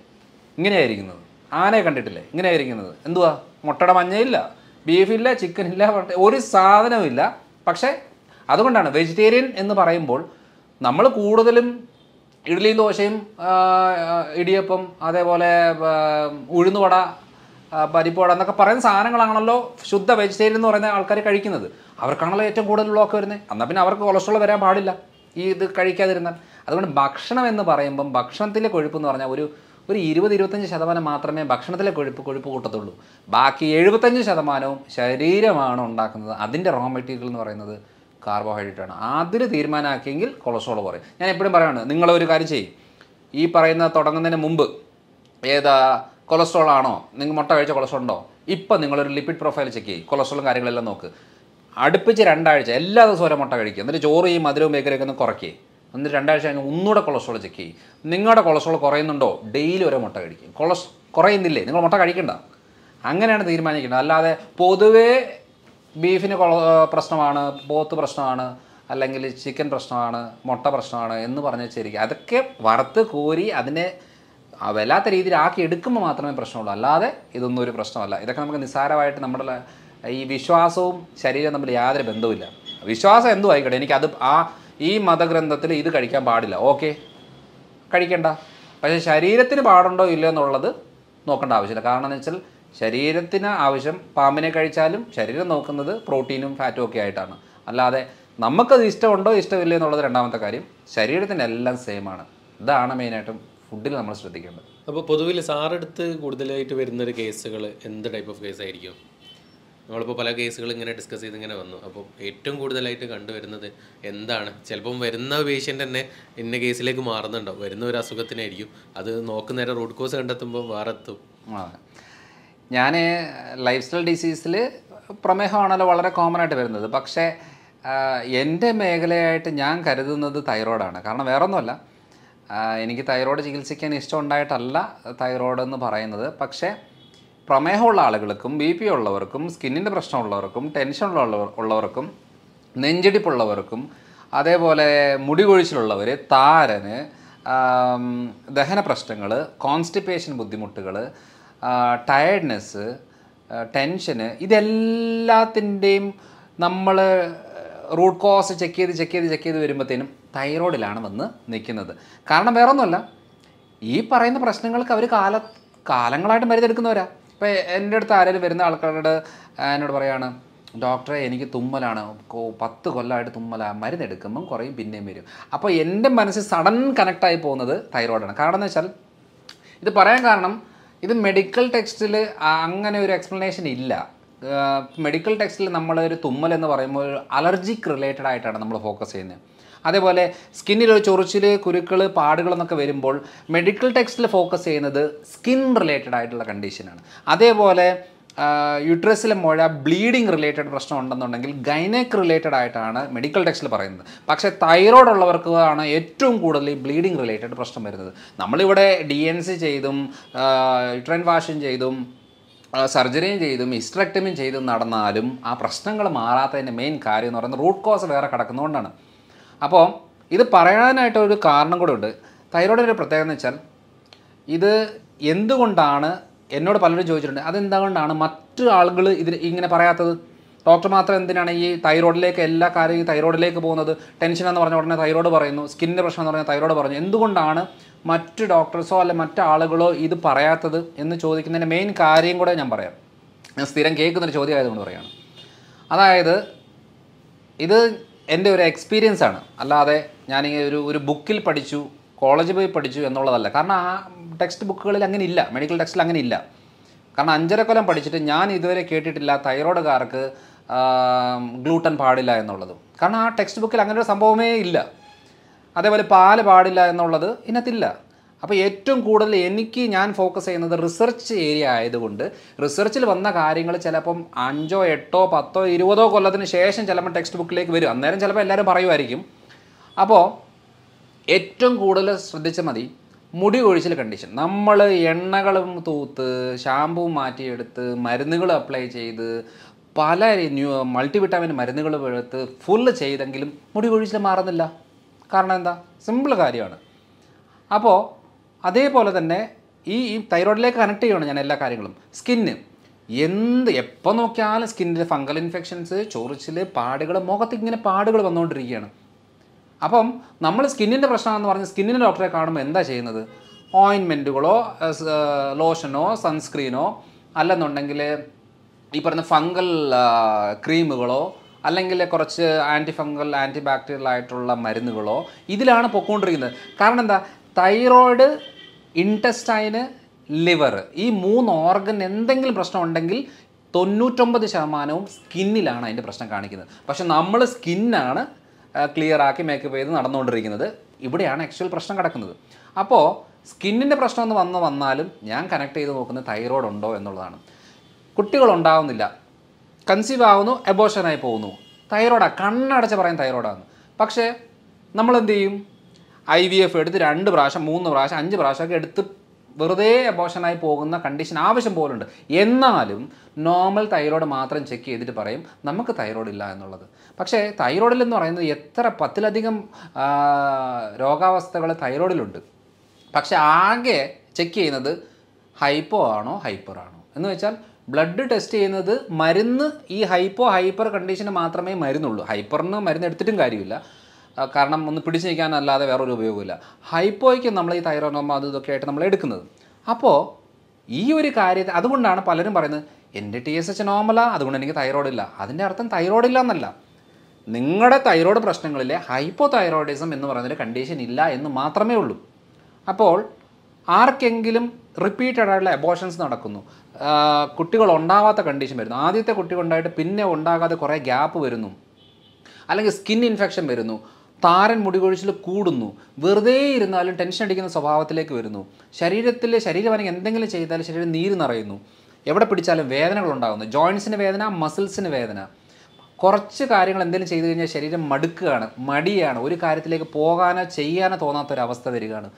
ഇങ്ങനെയായിരിക്കുന്നത് ആനയെ കണ്ടിട്ടില്ലേ ഇങ്ങനെ ഇരിക്കുന്നത് എന്തുവാ മുട്ടയുടെ മഞ്ഞയില്ല ബീഫില്ല ചിക്കൻ ഇല്ല ഒരു സാധനവുമില്ല പക്ഷേ അതുകൊണ്ടാണ് വെജിറ്റേറിയൻ എന്ന് പറയുമ്പോൾ നമ്മൾ കൂടുതലും ഇഡ്ഡലിയും ദോശയും ഇടിയപ്പം അതേപോലെ ഉഴുന്നുവട പരിപ്പുവട എന്നൊക്കെ പറയുന്ന സാധനങ്ങളാണല്ലോ ശുദ്ധ വെജിറ്റേറിയൻ എന്ന് പറയുന്ന ആൾക്കാർ കഴിക്കുന്നത് അവർക്കാണല്ലോ ഏറ്റവും കൂടുതൽ ബ്ലോക്ക് വരുന്നത് എന്നാൽ പിന്നെ അവർക്ക് കൊളസ്ട്രോൾ വരാൻ പാടില്ല ഈ ഇത് കഴിക്കാതിരുന്നാൽ അതുകൊണ്ട് ഭക്ഷണം എന്ന് പറയുമ്പം ഭക്ഷണത്തിലെ കൊഴുപ്പ് എന്ന് പറഞ്ഞാൽ ഒരു ഒരു ഇരുപത് ഇരുപത്തഞ്ച് ശതമാനം മാത്രമേ ഭക്ഷണത്തിലെ കൊഴുപ്പ് കൊഴുപ്പ് കൂട്ടത്തുള്ളൂ ബാക്കി എഴുപത്തഞ്ച് ശതമാനവും ശരീരമാണ് ഉണ്ടാക്കുന്നത് അതിൻ്റെ റോ മെറ്റീരിയൽ എന്ന് പറയുന്നത് കാർബോഹൈഡ്രേറ്റ് ആണ് അതിന് തീരുമാനമാക്കിയെങ്കിൽ കൊളസ്ട്രോൾ പറയും ഞാൻ എപ്പോഴും പറയുകയാണ് നിങ്ങളൊരു കാര്യം ചെയ്യും ഈ പറയുന്ന തുടങ്ങുന്നതിന് മുമ്പ് ഏതാ കൊളസ്ട്രോൾ ആണോ നിങ്ങൾ മുട്ട കഴിച്ച കൊളസ്ട്രോൾ ഉണ്ടോ ഇപ്പം നിങ്ങളൊരു ലിപ്പിഡ് പ്രൊഫൈൽ ചെക്ക് ചെയ്യും കൊളസ്ട്രോളും കാര്യങ്ങളെല്ലാം നോക്ക് അടുപ്പിച്ച് രണ്ടാഴ്ച എല്ലാ ദിവസവും ഒരു മുട്ട കഴിക്കുക എന്നിട്ട് ചോറ് ഈ മധുരവും ബേക്കറിയൊക്കെ ഒന്ന് കുറയ്ക്കുക എന്നിട്ട് രണ്ടാഴ്ച കഴിഞ്ഞ് ഒന്നുകൂടെ കൊളസ്ട്രോൾ ചെക്ക് ചെയ്യും നിങ്ങളുടെ കൊളസ്ട്രോൾ കുറയുന്നുണ്ടോ ഡെയിലി ഒരു മുട്ട കഴിക്കും കൊളസ് കുറയുന്നില്ലേ നിങ്ങൾ മുട്ട കഴിക്കണ്ട അങ്ങനെയാണ് തീരുമാനിക്കേണ്ടത് അല്ലാതെ പൊതുവേ ബീഫിന് പ്രശ്നമാണ് പോത്ത് പ്രശ്നമാണ് അല്ലെങ്കിൽ ചിക്കൻ പ്രശ്നമാണ് മുട്ട പ്രശ്നമാണ് എന്ന് പറഞ്ഞ് വെച്ചിരിക്കുക അതൊക്കെ വറുത്ത് കോരി അതിനെ വല്ലാത്ത രീതിയിൽ ആക്കി എടുക്കുമ്പോൾ മാത്രമേ പ്രശ്നമുള്ളൂ അല്ലാതെ ഇതൊന്നും ഒരു പ്രശ്നമല്ല ഇതൊക്കെ നമുക്ക് നിസ്സാരമായിട്ട് നമ്മുടെ ഈ വിശ്വാസവും ശരീരവും തമ്മിൽ യാതൊരു ബന്ധവുമില്ല വിശ്വാസം എന്തുമായിക്കോട്ടെ എനിക്കത് ആ ഈ മതഗ്രന്ഥത്തിൽ ഇത് കഴിക്കാൻ പാടില്ല ഓക്കെ കഴിക്കണ്ട പക്ഷേ ശരീരത്തിന് പാടുണ്ടോ ഇല്ല എന്നുള്ളത് നോക്കേണ്ട ആവശ്യമില്ല കാരണം എന്ന് വെച്ചാൽ ശരീരത്തിന് ആവശ്യം പാമ്പിനെ കഴിച്ചാലും ശരീരം നോക്കുന്നത് പ്രോട്ടീനും ഫാറ്റും ഒക്കെ ആയിട്ടാണ് അല്ലാതെ നമുക്കത് ഇഷ്ടമുണ്ടോ ഇഷ്ടമില്ല എന്നുള്ളത് രണ്ടാമത്തെ കാര്യം ശരീരത്തിന് എല്ലാം സെയിമാണ് ഇതാണ് മെയിനായിട്ടും ഫുഡിൽ നമ്മൾ ശ്രദ്ധിക്കേണ്ടത് അപ്പോൾ പൊതുവിൽ സാറെടുത്ത് കൂടുതലായിട്ട് വരുന്നൊരു കേസുകൾ എന്ത് ടൈപ്പ് ഓഫ് കേസായിരിക്കും നമ്മളിപ്പോൾ പല കേസുകൾ ഇങ്ങനെ ഡിസ്കസ് ചെയ്ത് ഇങ്ങനെ വന്നു അപ്പോൾ ഏറ്റവും കൂടുതലായിട്ട് കണ്ടുവരുന്നത് എന്താണ് ചിലപ്പം വരുന്ന പേഷ്യൻ്റ് തന്നെ ഇന്ന കേസിലേക്ക് മാറുന്നുണ്ടോ വരുന്ന ഒരു അസുഖത്തിനായിരിക്കും അത് നോക്കുന്നേരം റൂട്ട് കോസ് കണ്ടെത്തുമ്പോൾ വേറെ എത്തും ഞാൻ ലൈഫ് സ്റ്റൈൽ ഡിസീസിൽ പ്രമേഹമാണല്ലോ വളരെ കോമൺ ആയിട്ട് വരുന്നത് പക്ഷേ എൻ്റെ മേഖലയായിട്ട് ഞാൻ കരുതുന്നത് തൈറോയിഡാണ് കാരണം വേറൊന്നുമല്ല എനിക്ക് തൈറോയ്ഡ് ചികിത്സിക്കാൻ ഇഷ്ടമുണ്ടായിട്ടല്ല ഉണ്ടായിട്ടല്ല തൈറോയ്ഡ് എന്ന് പറയുന്നത് പക്ഷേ പ്രമേഹമുള്ള ആളുകൾക്കും ബി പി ഉള്ളവർക്കും സ്കിന്നിൻ്റെ പ്രശ്നമുള്ളവർക്കും ടെൻഷൻ ഉള്ളവർക്കും നെഞ്ചിടിപ്പുള്ളവർക്കും അതേപോലെ മുടി കൊഴിച്ചിലുള്ളവർ താരന് ദഹന പ്രശ്നങ്ങൾ കോൺസ്റ്റിപ്പേഷൻ ബുദ്ധിമുട്ടുകൾ ടയർഡ്നെസ് ടെൻഷന് ഇതെല്ലാത്തിൻ്റെയും നമ്മൾ റൂട്ട് കോസ് ചെക്ക് ചെയ്ത് ചെക്ക് ചെയ്ത് ചെക്ക് ചെയ്ത് വരുമ്പോഴത്തേനും തൈറോയിഡിലാണ് വന്ന് നിൽക്കുന്നത് കാരണം വേറൊന്നുമല്ല ഈ പറയുന്ന പ്രശ്നങ്ങൾക്ക് അവർ കാല കാലങ്ങളായിട്ട് മരുന്നെടുക്കുന്നവരാ ഇപ്പോൾ എൻ്റെ അടുത്ത് ആരെങ്കിലും വരുന്ന ആൾക്കാരോട് എന്നോട് പറയുകയാണ് ഡോക്ടറെ എനിക്ക് തുമ്മലാണ് പത്ത് കൊല്ലമായിട്ട് തുമ്മലാണ് മരുന്നെടുക്കുമ്പം കുറയും പിന്നെയും വരും അപ്പോൾ എൻ്റെ മനസ്സിൽ സഡൻ കണക്റ്റായി പോകുന്നത് തൈറോയിഡാണ് കാരണം എന്ന് വെച്ചാൽ ഇത് പറയാൻ കാരണം ഇത് മെഡിക്കൽ ടെക്സ്റ്റിൽ അങ്ങനെ ഒരു എക്സ്പ്ലനേഷൻ ഇല്ല മെഡിക്കൽ ടെക്സ്റ്റിൽ നമ്മളൊരു തുമ്മൽ എന്ന് പറയുമ്പോൾ അലർജിക്ക് റിലേറ്റഡ് ആയിട്ടാണ് നമ്മൾ ഫോക്കസ് ചെയ്യുന്നത് അതേപോലെ സ്കിന്നിൽ ഒരു ചൊറിച്ചിൽ കുരുക്കൾ പാടുകളെന്നൊക്കെ വരുമ്പോൾ മെഡിക്കൽ ടെക്സ്റ്റിൽ ഫോക്കസ് ചെയ്യുന്നത് സ്കിൻ റിലേറ്റഡ് ആയിട്ടുള്ള കണ്ടീഷനാണ് അതേപോലെ യുട്രസിലെ മുഴ ബ്ലീഡിങ് റിലേറ്റഡ് പ്രശ്നം ഉണ്ടെന്നുണ്ടെങ്കിൽ ഗൈനക് റിലേറ്റഡ് ആയിട്ടാണ് മെഡിക്കൽ ടെക്സ്റ്റിൽ പറയുന്നത് പക്ഷേ തൈറോയ്ഡ് ഉള്ളവർക്കാണ് ഏറ്റവും കൂടുതൽ ഈ ബ്ലീഡിങ് റിലേറ്റഡ് പ്രശ്നം വരുന്നത് നമ്മളിവിടെ ഡി എൻ സി ചെയ്തും യുട്രൈൻ വാഷും ചെയ്തും സർജറിയും ചെയ്തും ഹിസ്റ്ററക്ടമിയും ചെയ്തും നടന്നാലും ആ പ്രശ്നങ്ങൾ മാറാത്തതിൻ്റെ മെയിൻ കാര്യം എന്ന് പറയുന്നത് റൂട്ട് കോസ് വേറെ കിടക്കുന്നതുകൊണ്ടാണ് അപ്പോൾ ഇത് പറയാനായിട്ട് ഒരു കാരണം കൂടെ ഉണ്ട് തൈറോയിഡിൻ്റെ ഒരു പ്രത്യേകത എന്ന് വെച്ചാൽ ഇത് എന്തുകൊണ്ടാണ് എന്നോട് പലരും ചോദിച്ചിട്ടുണ്ട് അതെന്തുകൊണ്ടാണ് മറ്റു ആളുകൾ ഇതിന് ഇങ്ങനെ പറയാത്തത് ഡോക്ടർ മാത്രം എന്തിനാണ് ഈ തൈറോയിഡിലേക്ക് എല്ലാ കാര്യവും തൈറോയിഡിലേക്ക് പോകുന്നത് ടെൻഷൻ എന്ന് പറഞ്ഞ ഉടനെ തൈറോയിഡ് പറയുന്നു സ്കിന്നിൻ്റെ പ്രശ്നം എന്ന് പറഞ്ഞാൽ തൈറോയിഡ് പറഞ്ഞു എന്തുകൊണ്ടാണ് മറ്റു ഡോക്ടേഴ്സോ അല്ലെ ആളുകളോ ഇത് പറയാത്തത് എന്ന് ചോദിക്കുന്നതിൻ്റെ മെയിൻ കാര്യം കൂടെ ഞാൻ പറയാം ഞാൻ സ്ഥിരം കേൾക്കുന്നൊരു ചോദ്യം ആയതുകൊണ്ട് പറയുകയാണ് അതായത് ഇത് എൻ്റെ ഒരു എക്സ്പീരിയൻസ് ആണ് അല്ലാതെ ഞാൻ ഒരു ഒരു ബുക്കിൽ പഠിച്ചു കോളേജിൽ പോയി പഠിച്ചു എന്നുള്ളതല്ല കാരണം ആ ടെക്സ്റ്റ് ബുക്കുകളിൽ അങ്ങനെ ഇല്ല മെഡിക്കൽ ടെക്സ്റ്റിൽ അങ്ങനെ ഇല്ല കാരണം അഞ്ചര കൊല്ലം പഠിച്ചിട്ട് ഞാൻ ഇതുവരെ കേട്ടിട്ടില്ല തൈറോയിഡുകാർക്ക് ഗ്ലൂട്ടൻ പാടില്ല എന്നുള്ളത് കാരണം ആ ടെക്സ്റ്റ് ബുക്കിൽ അങ്ങനെ ഒരു സംഭവമേ ഇല്ല അതേപോലെ പാല് പാടില്ല എന്നുള്ളത് ഇതിനകത്തില്ല അപ്പോൾ ഏറ്റവും കൂടുതൽ എനിക്ക് ഞാൻ ഫോക്കസ് ചെയ്യുന്നത് റിസർച്ച് ഏരിയ ആയതുകൊണ്ട് റിസർച്ചിൽ വന്ന കാര്യങ്ങൾ ചിലപ്പം അഞ്ചോ എട്ടോ പത്തോ ഇരുപതോ കൊല്ലത്തിന് ശേഷം ചിലപ്പോൾ ടെക്സ്റ്റ് ബുക്കിലേക്ക് വരും അന്നേരം ചിലപ്പോൾ എല്ലാവരും പറയുമായിരിക്കും അപ്പോൾ ഏറ്റവും കൂടുതൽ ശ്രദ്ധിച്ചാൽ മതി മുടി ഒഴിച്ചിൽ കണ്ടീഷൻ നമ്മൾ എണ്ണകളും തൂത്ത് ഷാമ്പൂ മാറ്റിയെടുത്ത് മരുന്നുകൾ അപ്ലൈ ചെയ്ത് പല ന്യൂ മൾട്ടിവിറ്റാമിൻ മരുന്നുകൾ എടുത്ത് ഫുള്ള് ചെയ്തെങ്കിലും മുടി ഒഴിച്ചിൽ മാറുന്നില്ല കാരണം എന്താ സിമ്പിൾ കാര്യമാണ് അപ്പോൾ അതേപോലെ തന്നെ ഈ ഈ തൈറോയിഡിലേക്ക് കണക്ട് ചെയ്യണം ഞാൻ എല്ലാ കാര്യങ്ങളും സ്കിന്ന് എന്ത് എപ്പോൾ നോക്കിയാലും സ്കിന്നിൽ ഫംഗൽ ഇൻഫെക്ഷൻസ് ചൊറിച്ചിൽ പാടുകൾ മുഖത്ത് ഇങ്ങനെ പാടുകൾ വന്നുകൊണ്ടിരിക്കുകയാണ് അപ്പം നമ്മൾ സ്കിന്നിൻ്റെ പ്രശ്നമാണെന്ന് പറഞ്ഞ് സ്കിന്നിൻ്റെ ഡോക്ടറെ കാണുമ്പോൾ എന്താ ചെയ്യുന്നത് ഓയിൻമെൻറ്റുകളോ ലോഷനോ സൺസ്ക്രീനോ അല്ലെന്നുണ്ടെങ്കിൽ ഈ പറയുന്ന ഫംഗൽ ക്രീമുകളോ അല്ലെങ്കിൽ കുറച്ച് ആൻറ്റി ഫംഗൽ ആൻറ്റി ബാക്ടീരിയൽ ആയിട്ടുള്ള മരുന്നുകളോ ഇതിലാണ് പൊക്കോണ്ടിരിക്കുന്നത് കാരണം എന്താ തൈറോയ്ഡ് ഇൻറ്റസ്റ്റൈന് ലിവർ ഈ മൂന്ന് ഓർഗൻ എന്തെങ്കിലും പ്രശ്നം ഉണ്ടെങ്കിൽ തൊണ്ണൂറ്റൊമ്പത് ശതമാനവും സ്കിന്നിലാണ് അതിൻ്റെ പ്രശ്നം കാണിക്കുന്നത് പക്ഷെ നമ്മൾ സ്കിന്നാണ് ക്ലിയർ ആക്കി മേക്കപ്പ് ചെയ്ത് നടന്നുകൊണ്ടിരിക്കുന്നത് ഇവിടെയാണ് ആക്ച്വൽ പ്രശ്നം കിടക്കുന്നത് അപ്പോൾ സ്കിന്നിൻ്റെ പ്രശ്നം എന്ന് വന്ന് വന്നാലും ഞാൻ കണക്ട് ചെയ്ത് നോക്കുന്നത് തൈറോയ്ഡ് ഉണ്ടോ എന്നുള്ളതാണ് കുട്ടികളുണ്ടാവുന്നില്ല കൺസീവ് ആവുന്നു എബോഷനായി പോകുന്നു തൈറോയ്ഡാണ് കണ്ണടച്ച് പറയും തൈറോയ്ഡാണ് പക്ഷേ നമ്മളെന്ത് ചെയ്യും ഐ വി എഫ് എടുത്ത് രണ്ട് പ്രാവശ്യം മൂന്ന് പ്രാവശ്യം അഞ്ച് പ്രാവശ്യമൊക്കെ എടുത്ത് വെറുതെ അബോഷനായി പോകുന്ന കണ്ടീഷൻ ആവശ്യം പോലുണ്ട് എന്നാലും നോർമൽ തൈറോയ്ഡ് മാത്രം ചെക്ക് ചെയ്തിട്ട് പറയും നമുക്ക് തൈറോയ്ഡ് ഇല്ല എന്നുള്ളത് പക്ഷേ തൈറോയ്ഡിൽ എന്ന് പറയുന്നത് എത്ര പത്തിലധികം രോഗാവസ്ഥകൾ തൈറോയ്ഡിലുണ്ട് പക്ഷെ ആകെ ചെക്ക് ചെയ്യുന്നത് ഹൈപ്പോ ആണോ ഹൈപ്പർ ആണോ എന്ന് വെച്ചാൽ ബ്ലഡ് ടെസ്റ്റ് ചെയ്യുന്നത് മരുന്ന് ഈ ഹൈപ്പോ ഹൈപ്പർ കണ്ടീഷന് മാത്രമേ മരുന്നുള്ളൂ ഹൈപ്പറിന് മരുന്ന് എടുത്തിട്ടും കാര്യമില്ല കാരണം ഒന്ന് പിടിച്ചു നിൽക്കാനല്ലാതെ വേറൊരു ഉപയോഗമില്ല ഹൈപ്പോയ്ക്ക് നമ്മൾ ഈ തൈറോനോമ അത് ഇതൊക്കെ ആയിട്ട് നമ്മൾ എടുക്കുന്നത് അപ്പോൾ ഈ ഒരു കാര്യത്തെ അതുകൊണ്ടാണ് പലരും പറയുന്നത് എൻ്റെ ടി എസ് എച്ച് നോർമലാണ് അതുകൊണ്ട് എനിക്ക് തൈറോയ്ഡ് ഇല്ല അതിൻ്റെ അർത്ഥം തൈറോയ്ഡ് ഇല്ല എന്നല്ല നിങ്ങളുടെ തൈറോയ്ഡ് പ്രശ്നങ്ങളിലെ ഹൈപ്പോ തൈറോയിഡിസം എന്ന് പറയുന്നൊരു കണ്ടീഷൻ ഇല്ല എന്ന് മാത്രമേ ഉള്ളൂ അപ്പോൾ ആർക്കെങ്കിലും റിപ്പീറ്റഡ് ആയിട്ടുള്ള എബോഷൻസ് നടക്കുന്നു കുട്ടികൾ ഉണ്ടാവാത്ത കണ്ടീഷൻ വരുന്നു ആദ്യത്തെ കുട്ടി ഉണ്ടായിട്ട് പിന്നെ ഉണ്ടാകാതെ കുറേ ഗ്യാപ്പ് വരുന്നു അല്ലെങ്കിൽ സ്കിൻ ഇൻഫെക്ഷൻ വരുന്നു താരൻ മുടികൊഴിച്ചിൽ കൂടുന്നു വെറുതെ ഇരുന്നാലും ടെൻഷൻ അടിക്കുന്ന സ്വഭാവത്തിലേക്ക് വരുന്നു ശരീരത്തിൽ ശരീരവനം എന്തെങ്കിലും ചെയ്താൽ ശരീരം നീര് നിറയുന്നു എവിടെ പിടിച്ചാലും വേദനകൾ ഉണ്ടാകുന്നു ജോയിൻസിന് വേദന മസിൽസിന് വേദന കുറച്ച് കാര്യങ്ങൾ എന്തെങ്കിലും ചെയ്തു കഴിഞ്ഞാൽ ശരീരം മടുക്കുകയാണ് മടിയാണ് ഒരു കാര്യത്തിലേക്ക് പോകാനോ ചെയ്യാനോ തോന്നാത്തൊരവസ്ഥ വരികയാണ്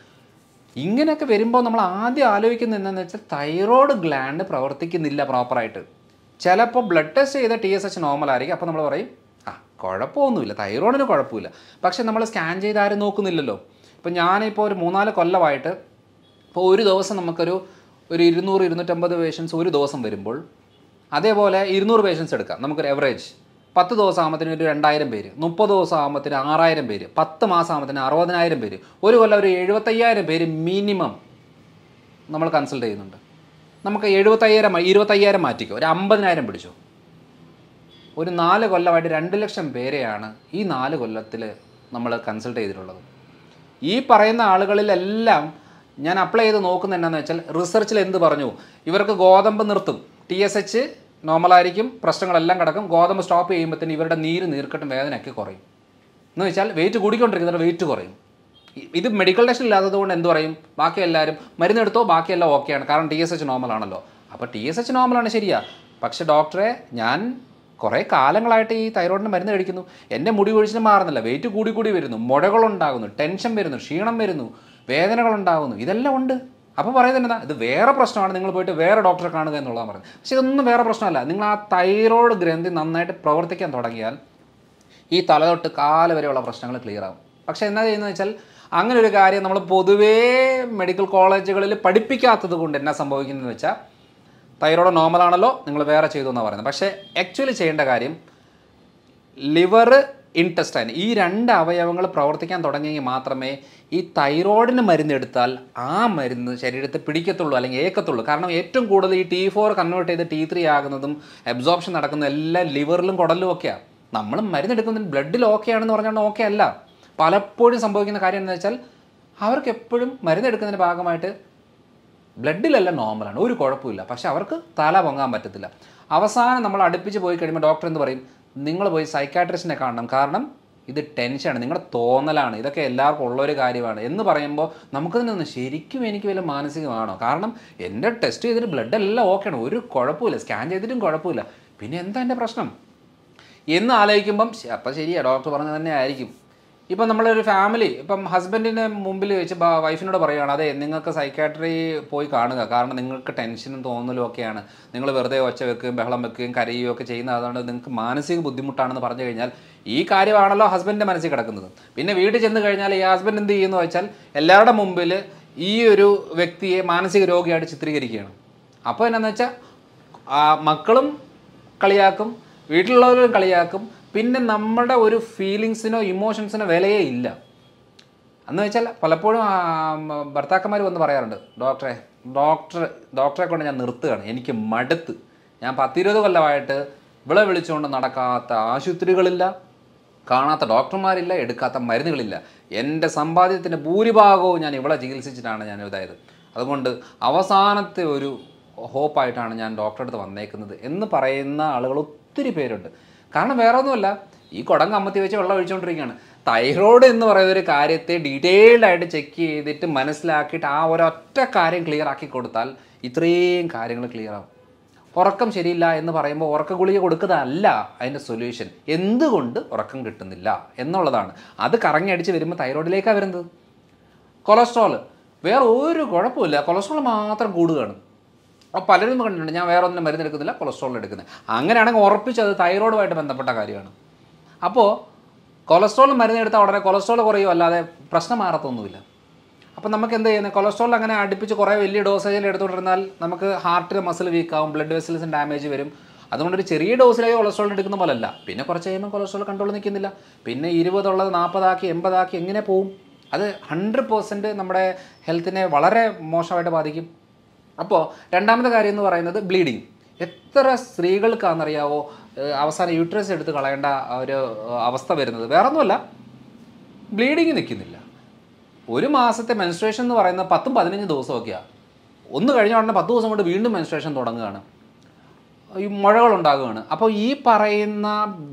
ഇങ്ങനെയൊക്കെ വരുമ്പോൾ നമ്മൾ ആദ്യം ആലോചിക്കുന്നത് എന്താണെന്ന് വെച്ചാൽ തൈറോയ്ഡ് ഗ്ലാൻഡ് പ്രവർത്തിക്കുന്നില്ല പ്രോപ്പറായിട്ട് ചിലപ്പോൾ ബ്ലഡ് ടെസ്റ്റ് ചെയ്ത ടി എസ് എച്ച് നോർമൽ ആയിരിക്കും അപ്പോൾ നമ്മൾ പറയും കുഴപ്പമൊന്നുമില്ല തൈറോയിഡിന് കുഴപ്പമില്ല പക്ഷേ നമ്മൾ സ്കാൻ ചെയ്ത് ആരും നോക്കുന്നില്ലല്ലോ ഇപ്പോൾ ഞാനിപ്പോൾ ഒരു മൂന്നാല് കൊല്ലമായിട്ട് ഇപ്പോൾ ഒരു ദിവസം നമുക്കൊരു ഒരു ഇരുന്നൂറ് ഇരുന്നൂറ്റമ്പത് പേഷ്യൻസ് ഒരു ദിവസം വരുമ്പോൾ അതേപോലെ ഇരുന്നൂറ് പേഷ്യൻസ് എടുക്കാം നമുക്കൊരു എവറേജ് പത്ത് ദിവസം ആകുമ്പത്തിന് ഒരു രണ്ടായിരം പേര് മുപ്പത് ദിവസം ആകുമ്പത്തിന് ആറായിരം പേര് പത്ത് മാസം ആകുമ്പത്തിന് അറുപതിനായിരം പേര് ഒരു കൊല്ലം ഒരു എഴുപത്തയ്യായിരം പേര് മിനിമം നമ്മൾ കൺസൾട്ട് ചെയ്യുന്നുണ്ട് നമുക്ക് എഴുപത്തയ്യായിരം ഇരുപത്തയ്യായിരം മാറ്റിക്കോ ഒരു അമ്പതിനായിരം പിടിച്ചോ ഒരു നാല് കൊല്ലമായിട്ട് രണ്ട് ലക്ഷം പേരെയാണ് ഈ നാല് കൊല്ലത്തിൽ നമ്മൾ കൺസൾട്ട് ചെയ്തിട്ടുള്ളത് ഈ പറയുന്ന ആളുകളിലെല്ലാം ഞാൻ അപ്ലൈ ചെയ്ത് നോക്കുന്ന എന്നാന്ന് വെച്ചാൽ റിസർച്ചിൽ എന്ത് പറഞ്ഞു ഇവർക്ക് ഗോതമ്പ് നിർത്തും ടി എസ് എച്ച് നോർമലായിരിക്കും പ്രശ്നങ്ങളെല്ലാം കിടക്കും ഗോതമ്പ് സ്റ്റോപ്പ് ചെയ്യുമ്പോഴത്തേന് ഇവരുടെ നീര് നീർക്കെട്ടും വേദനയൊക്കെ കുറയും എന്ന് വെച്ചാൽ വെയിറ്റ് കൂടിക്കൊണ്ടിരിക്കുന്നവരുടെ വെയിറ്റ് കുറയും ഇത് മെഡിക്കൽ ടെസ്റ്റ് ഇല്ലാത്തതുകൊണ്ട് എന്ത് പറയും ബാക്കി എല്ലാവരും മരുന്നെടുത്തോ ബാക്കിയെല്ലാം ഓക്കെയാണ് കാരണം ടി എസ് എച്ച് നോർമൽ ആണല്ലോ അപ്പോൾ ടി എസ് എച്ച് നോർമലാണ് ശരിയാ പക്ഷേ ഡോക്ടറെ ഞാൻ കുറേ കാലങ്ങളായിട്ട് ഈ തൈറോയിഡിന് മരുന്ന് കഴിക്കുന്നു എൻ്റെ മുടി കൊഴിച്ചിന് മാറുന്നില്ല വെയിറ്റ് കൂടി കൂടി വരുന്നു മുടകളുണ്ടാകുന്നു ടെൻഷൻ വരുന്നു ക്ഷീണം വരുന്നു വേദനകളുണ്ടാകുന്നു ഇതെല്ലാം ഉണ്ട് അപ്പോൾ പറയുന്നത് എന്താ ഇത് വേറെ പ്രശ്നമാണ് നിങ്ങൾ പോയിട്ട് വേറെ ഡോക്ടറെ കാണുക എന്നുള്ളതാണ് പറയുന്നത് പക്ഷേ ഇതൊന്നും വേറെ പ്രശ്നമല്ല നിങ്ങൾ ആ തൈറോയിഡ് ഗ്രന്ഥി നന്നായിട്ട് പ്രവർത്തിക്കാൻ തുടങ്ങിയാൽ ഈ തലതൊട്ട് കാല വരെയുള്ള പ്രശ്നങ്ങൾ ക്ലിയർ ആകും പക്ഷേ എന്താ ചെയ്യുന്നത് വെച്ചാൽ അങ്ങനെ ഒരു കാര്യം നമ്മൾ പൊതുവേ മെഡിക്കൽ കോളേജുകളിൽ പഠിപ്പിക്കാത്തത് കൊണ്ട് എന്നാ സംഭവിക്കുന്നതെന്ന് വെച്ചാൽ തൈറോയ്ഡ് നോർമൽ ആണല്ലോ നിങ്ങൾ വേറെ ചെയ്തു എന്നാണ് പറയുന്നത് പക്ഷേ ആക്ച്വലി ചെയ്യേണ്ട കാര്യം ലിവർ ഇൻറ്റസ്റ്റൈൻ ഈ രണ്ട് അവയവങ്ങൾ പ്രവർത്തിക്കാൻ തുടങ്ങിയെങ്കിൽ മാത്രമേ ഈ മരുന്ന് എടുത്താൽ ആ മരുന്ന് ശരീരത്തെ പിടിക്കത്തുള്ളൂ അല്ലെങ്കിൽ ഏക്കത്തുള്ളൂ കാരണം ഏറ്റവും കൂടുതൽ ഈ ടി ഫോർ കൺവേർട്ട് ചെയ്ത് ടി ത്രീ ആകുന്നതും അബ്സോർപ്ഷൻ നടക്കുന്ന എല്ലാ ലിവറിലും കുടലിലും ഒക്കെയാണ് നമ്മൾ എടുക്കുന്നതിന് ബ്ലഡിൽ ഓക്കെ ആണെന്ന് പറഞ്ഞാൽ ഓക്കെ അല്ല പലപ്പോഴും സംഭവിക്കുന്ന കാര്യം എന്താണെന്ന് വെച്ചാൽ അവർക്ക് എപ്പോഴും മരുന്നെടുക്കുന്നതിൻ്റെ ഭാഗമായിട്ട് ബ്ലഡിലെല്ലാം നോർമലാണ് ഒരു കുഴപ്പമില്ല പക്ഷെ അവർക്ക് തല പൊങ്ങാൻ പറ്റത്തില്ല അവസാനം നമ്മൾ അടുപ്പിച്ച് പോയി കഴിയുമ്പോൾ ഡോക്ടർ എന്ന് പറയും നിങ്ങൾ പോയി സൈക്കാട്രിസ്റ്റിനെ കാണണം കാരണം ഇത് ടെൻഷനാണ് നിങ്ങളുടെ തോന്നലാണ് ഇതൊക്കെ എല്ലാവർക്കും ഉള്ളൊരു കാര്യമാണ് എന്ന് പറയുമ്പോൾ നമുക്കതിനൊന്ന് ശരിക്കും എനിക്ക് വല്ല മാനസികമാണോ കാരണം എൻ്റെ ടെസ്റ്റ് ചെയ്തിട്ട് ബ്ലഡ് എല്ലാം ഓക്കെയാണ് ഒരു കുഴപ്പമില്ല സ്കാൻ ചെയ്തിട്ടും കുഴപ്പമില്ല പിന്നെ എന്താ എൻ്റെ പ്രശ്നം എന്ന് ആലോചിക്കുമ്പം അപ്പം ശരിയാണ് ഡോക്ടർ പറഞ്ഞത് തന്നെ ആയിരിക്കും ഇപ്പം നമ്മളൊരു ഫാമിലി ഇപ്പം ഹസ്ബൻഡിൻ്റെ മുമ്പിൽ വെച്ച് വൈഫിനോട് പറയുകയാണ് അതെ നിങ്ങൾക്ക് സൈക്കാട്രി പോയി കാണുക കാരണം നിങ്ങൾക്ക് ടെൻഷനും തോന്നലും ഒക്കെയാണ് നിങ്ങൾ വെറുതെ ഒച്ച വെക്കുകയും ബഹളം വെക്കുകയും കരയുകയും ഒക്കെ ചെയ്യുന്നത് അതുകൊണ്ട് നിങ്ങൾക്ക് മാനസിക ബുദ്ധിമുട്ടാണെന്ന് പറഞ്ഞു കഴിഞ്ഞാൽ ഈ കാര്യമാണല്ലോ ഹസ്ബൻഡിൻ്റെ മനസ്സിൽ കിടക്കുന്നത് പിന്നെ വീട്ടിൽ ചെന്ന് കഴിഞ്ഞാൽ ഈ ഹസ്ബൻഡ് എന്ത് ചെയ്യുന്നു വെച്ചാൽ എല്ലാവരുടെ മുമ്പിൽ ഈ ഒരു വ്യക്തിയെ മാനസിക രോഗിയായിട്ട് ചിത്രീകരിക്കുകയാണ് അപ്പോൾ എന്നാന്ന് വെച്ചാൽ മക്കളും കളിയാക്കും വീട്ടിലുള്ളവരും കളിയാക്കും പിന്നെ നമ്മുടെ ഒരു ഫീലിങ്സിനോ ഇമോഷൻസിനോ വിലയേ ഇല്ല എന്ന് വെച്ചാൽ പലപ്പോഴും ഭർത്താക്കന്മാർ വന്ന് പറയാറുണ്ട് ഡോക്ടറെ ഡോക്ടർ ഡോക്ടറെ കൊണ്ട് ഞാൻ നിർത്തുകയാണ് എനിക്ക് മടുത്ത് ഞാൻ പത്തിരുപത് കൊല്ലമായിട്ട് ഇവിടെ വിളിച്ചുകൊണ്ട് നടക്കാത്ത ആശുപത്രികളില്ല കാണാത്ത ഡോക്ടർമാരില്ല എടുക്കാത്ത മരുന്നുകളില്ല എൻ്റെ സമ്പാദ്യത്തിൻ്റെ ഭൂരിഭാഗവും ഞാൻ ഇവിടെ ചികിത്സിച്ചിട്ടാണ് ഞാൻ ഇതായത് അതുകൊണ്ട് അവസാനത്തെ ഒരു ഹോപ്പായിട്ടാണ് ഞാൻ ഡോക്ടറെ വന്നേക്കുന്നത് എന്ന് പറയുന്ന ആളുകൾ ഒത്തിരി പേരുണ്ട് കാരണം വേറെ ഒന്നുമല്ല ഈ കുടം കമ്മത്തി വെച്ച് വെള്ളം ഒഴിച്ചുകൊണ്ടിരിക്കുകയാണ് തൈറോയ്ഡ് എന്ന് പറയുന്ന ഒരു കാര്യത്തെ ഡീറ്റെയിൽഡ് ആയിട്ട് ചെക്ക് ചെയ്തിട്ട് മനസ്സിലാക്കിയിട്ട് ആ ഒരൊറ്റ കാര്യം ക്ലിയർ ആക്കി കൊടുത്താൽ ഇത്രയും കാര്യങ്ങൾ ക്ലിയർ ആവും ഉറക്കം ശരിയില്ല എന്ന് പറയുമ്പോൾ ഉറക്ക ഗുളിക കൊടുക്കുന്നതല്ല അതിൻ്റെ സൊല്യൂഷൻ എന്തുകൊണ്ട് ഉറക്കം കിട്ടുന്നില്ല എന്നുള്ളതാണ് അത് കറങ്ങിയടിച്ച് വരുമ്പോൾ തൈറോയിഡിലേക്കാണ് വരുന്നത് കൊളസ്ട്രോള് വേറെ ഒരു കുഴപ്പമില്ല കൊളസ്ട്രോൾ മാത്രം കൂടുകയാണ് അപ്പോൾ പലരും കണ്ടിട്ടുണ്ട് ഞാൻ വേറെ ഒന്നും മരുന്ന് എടുക്കുന്നില്ല കൊളസ്ട്രോൾ എടുക്കുന്നത് അങ്ങനെയാണെങ്കിൽ ഉറപ്പിച്ചത് തൈറോയിഡുമായിട്ട് ബന്ധപ്പെട്ട കാര്യമാണ് അപ്പോൾ കൊളസ്ട്രോൾ മരുന്നെടുത്താൽ ഉടനെ കൊളസ്ട്രോൾ കുറയും അല്ലാതെ പ്രശ്നം മാറത്തൊന്നുമില്ല അപ്പോൾ നമുക്ക് എന്ത് ചെയ്യുന്നത് കൊളസ്ട്രോൾ അങ്ങനെ അടുപ്പിച്ച് കുറേ വലിയ ഡോസേജിൽ എടുത്തുകൊണ്ടിരുന്നാൽ നമുക്ക് ഹാർട്ടിലെ മസിൽ വീക്കാവും ബ്ലഡ് വെസൽസിന് ഡാമേജ് വരും അതുകൊണ്ട് ഒരു ചെറിയ ഡോസിലായി കൊളസ്ട്രോൾ എടുക്കുന്ന പോലല്ല പിന്നെ കുറച്ച് കഴിയുമ്പോൾ കൊളസ്ട്രോൾ കൺട്രോൾ നിൽക്കുന്നില്ല പിന്നെ ഇരുപതുള്ളത് നാൽപ്പതാക്കി എൺപതാക്കി എങ്ങനെ പോവും അത് ഹൺഡ്രഡ് പേഴ്സൻറ്റ് നമ്മുടെ ഹെൽത്തിനെ വളരെ മോശമായിട്ട് ബാധിക്കും അപ്പോൾ രണ്ടാമത്തെ കാര്യം എന്ന് പറയുന്നത് ബ്ലീഡിങ് എത്ര സ്ത്രീകൾക്കാണെന്നറിയാവോ അവസാനം യൂട്രസ് എടുത്ത് കളയേണ്ട ഒരു അവസ്ഥ വരുന്നത് വേറൊന്നുമല്ല ബ്ലീഡിങ് നിൽക്കുന്നില്ല ഒരു മാസത്തെ മെൻസ്ട്രേഷൻ എന്ന് പറയുന്നത് പത്തും പതിനഞ്ച് ദിവസമൊക്കെയാണ് ഒന്ന് കഴിഞ്ഞ ഉടനെ പത്ത് ദിവസം കൊണ്ട് വീണ്ടും മെൻസ്ട്രേഷൻ തുടങ്ങുകയാണ് ഈ മുഴകളുണ്ടാകുകയാണ് അപ്പോൾ ഈ പറയുന്ന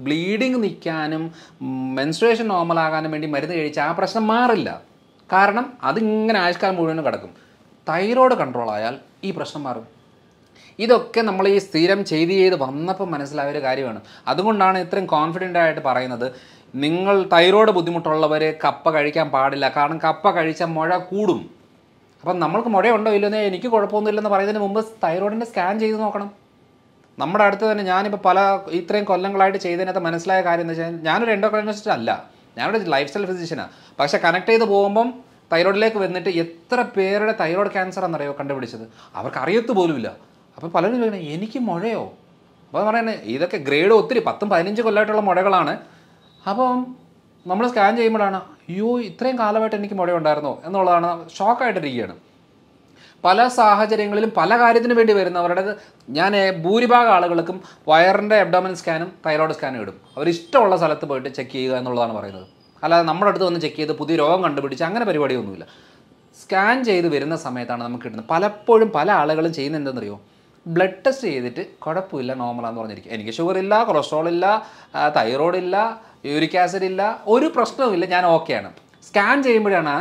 ബ്ലീഡിങ് നിൽക്കാനും മെൻസ്ട്രേഷൻ നോർമലാകാനും വേണ്ടി മരുന്ന് കഴിച്ചാൽ ആ പ്രശ്നം മാറില്ല കാരണം അതിങ്ങനെ ആയുഷ്കാലം മുഴുവനും കിടക്കും തൈറോയ്ഡ് കൺട്രോൾ ആയാൽ ഈ പ്രശ്നം മാറും ഇതൊക്കെ നമ്മൾ ഈ സ്ഥിരം ചെയ്ത് ചെയ്ത് വന്നപ്പോൾ മനസ്സിലായ ഒരു കാര്യമാണ് അതുകൊണ്ടാണ് ഇത്രയും കോൺഫിഡൻ്റ് ആയിട്ട് പറയുന്നത് നിങ്ങൾ തൈറോയ്ഡ് ബുദ്ധിമുട്ടുള്ളവർ കപ്പ കഴിക്കാൻ പാടില്ല കാരണം കപ്പ കഴിച്ചാൽ മുഴ കൂടും അപ്പം നമ്മൾക്ക് മുഴയുണ്ടോ ഇല്ലെന്ന് എനിക്ക് കുഴപ്പമൊന്നുമില്ലെന്ന് പറയുന്നതിന് മുമ്പ് തൈറോയ്ഡിൻ്റെ സ്കാൻ ചെയ്ത് നോക്കണം നമ്മുടെ അടുത്ത് തന്നെ ഞാനിപ്പോൾ പല ഇത്രയും കൊല്ലങ്ങളായിട്ട് ചെയ്തതിനകത്ത് മനസ്സിലായ കാര്യം എന്ന് വെച്ചാൽ ഞാനൊരു എൻഡോക്രൈനോസിസ്റ്റ് അല്ല ഞാനൊരു ലൈഫ് സ്റ്റൈൽ ഫിസിഷ്യനാണ് പക്ഷേ കണക്ട് ചെയ്ത് പോകുമ്പം തൈറോയിഡിലേക്ക് വന്നിട്ട് എത്ര പേരുടെ തൈറോയിഡ് ക്യാൻസർ എന്നറിയോ കണ്ടുപിടിച്ചത് അവർക്ക് അറിയത്ത് പോലുമില്ല അപ്പോൾ പലരും ചോദിക്കണം എനിക്ക് മുഴയോ അപ്പോൾ പറയുന്നത് ഇതൊക്കെ ഗ്രേഡ് ഒത്തിരി പത്തും പതിനഞ്ച് കൊല്ലമായിട്ടുള്ള മുഴകളാണ് അപ്പം നമ്മൾ സ്കാൻ ചെയ്യുമ്പോഴാണ് അയ്യോ ഇത്രയും കാലമായിട്ട് എനിക്ക് മുഴയുണ്ടായിരുന്നോ എന്നുള്ളതാണ് ഷോക്കായിട്ടിരിക്കുകയാണ് പല സാഹചര്യങ്ങളിലും പല കാര്യത്തിനു വേണ്ടി വരുന്നവരുടെ ഞാൻ ഭൂരിഭാഗം ആളുകൾക്കും വയറിൻ്റെ അബ്ഡോമിൻ സ്കാനും തൈറോയിഡ് സ്കാനും ഇടും അവരിഷ്ടമുള്ള ഇഷ്ടമുള്ള സ്ഥലത്ത് പോയിട്ട് ചെക്ക് ചെയ്യുക എന്നുള്ളതാണ് പറയുന്നത് അല്ലാതെ നമ്മുടെ അടുത്ത് വന്ന് ചെക്ക് ചെയ്ത് പുതിയ രോഗം കണ്ടുപിടിച്ച് അങ്ങനെ പരിപാടിയൊന്നുമില്ല സ്കാൻ ചെയ്ത് വരുന്ന സമയത്താണ് നമുക്ക് കിട്ടുന്നത് പലപ്പോഴും പല ആളുകളും ചെയ്യുന്ന എന്തെന്നറിയോ ബ്ലഡ് ടെസ്റ്റ് ചെയ്തിട്ട് കുഴപ്പമില്ല നോർമലാന്ന് പറഞ്ഞിരിക്കും എനിക്ക് ഷുഗർ ഇല്ല കൊളസ്ട്രോൾ ഇല്ല തൈറോയ്ഡ് ഇല്ല യൂരിക് ആസിഡ് ഇല്ല ഒരു പ്രശ്നവുമില്ല ഞാൻ ഓക്കെയാണ് സ്കാൻ ചെയ്യുമ്പോഴാണ്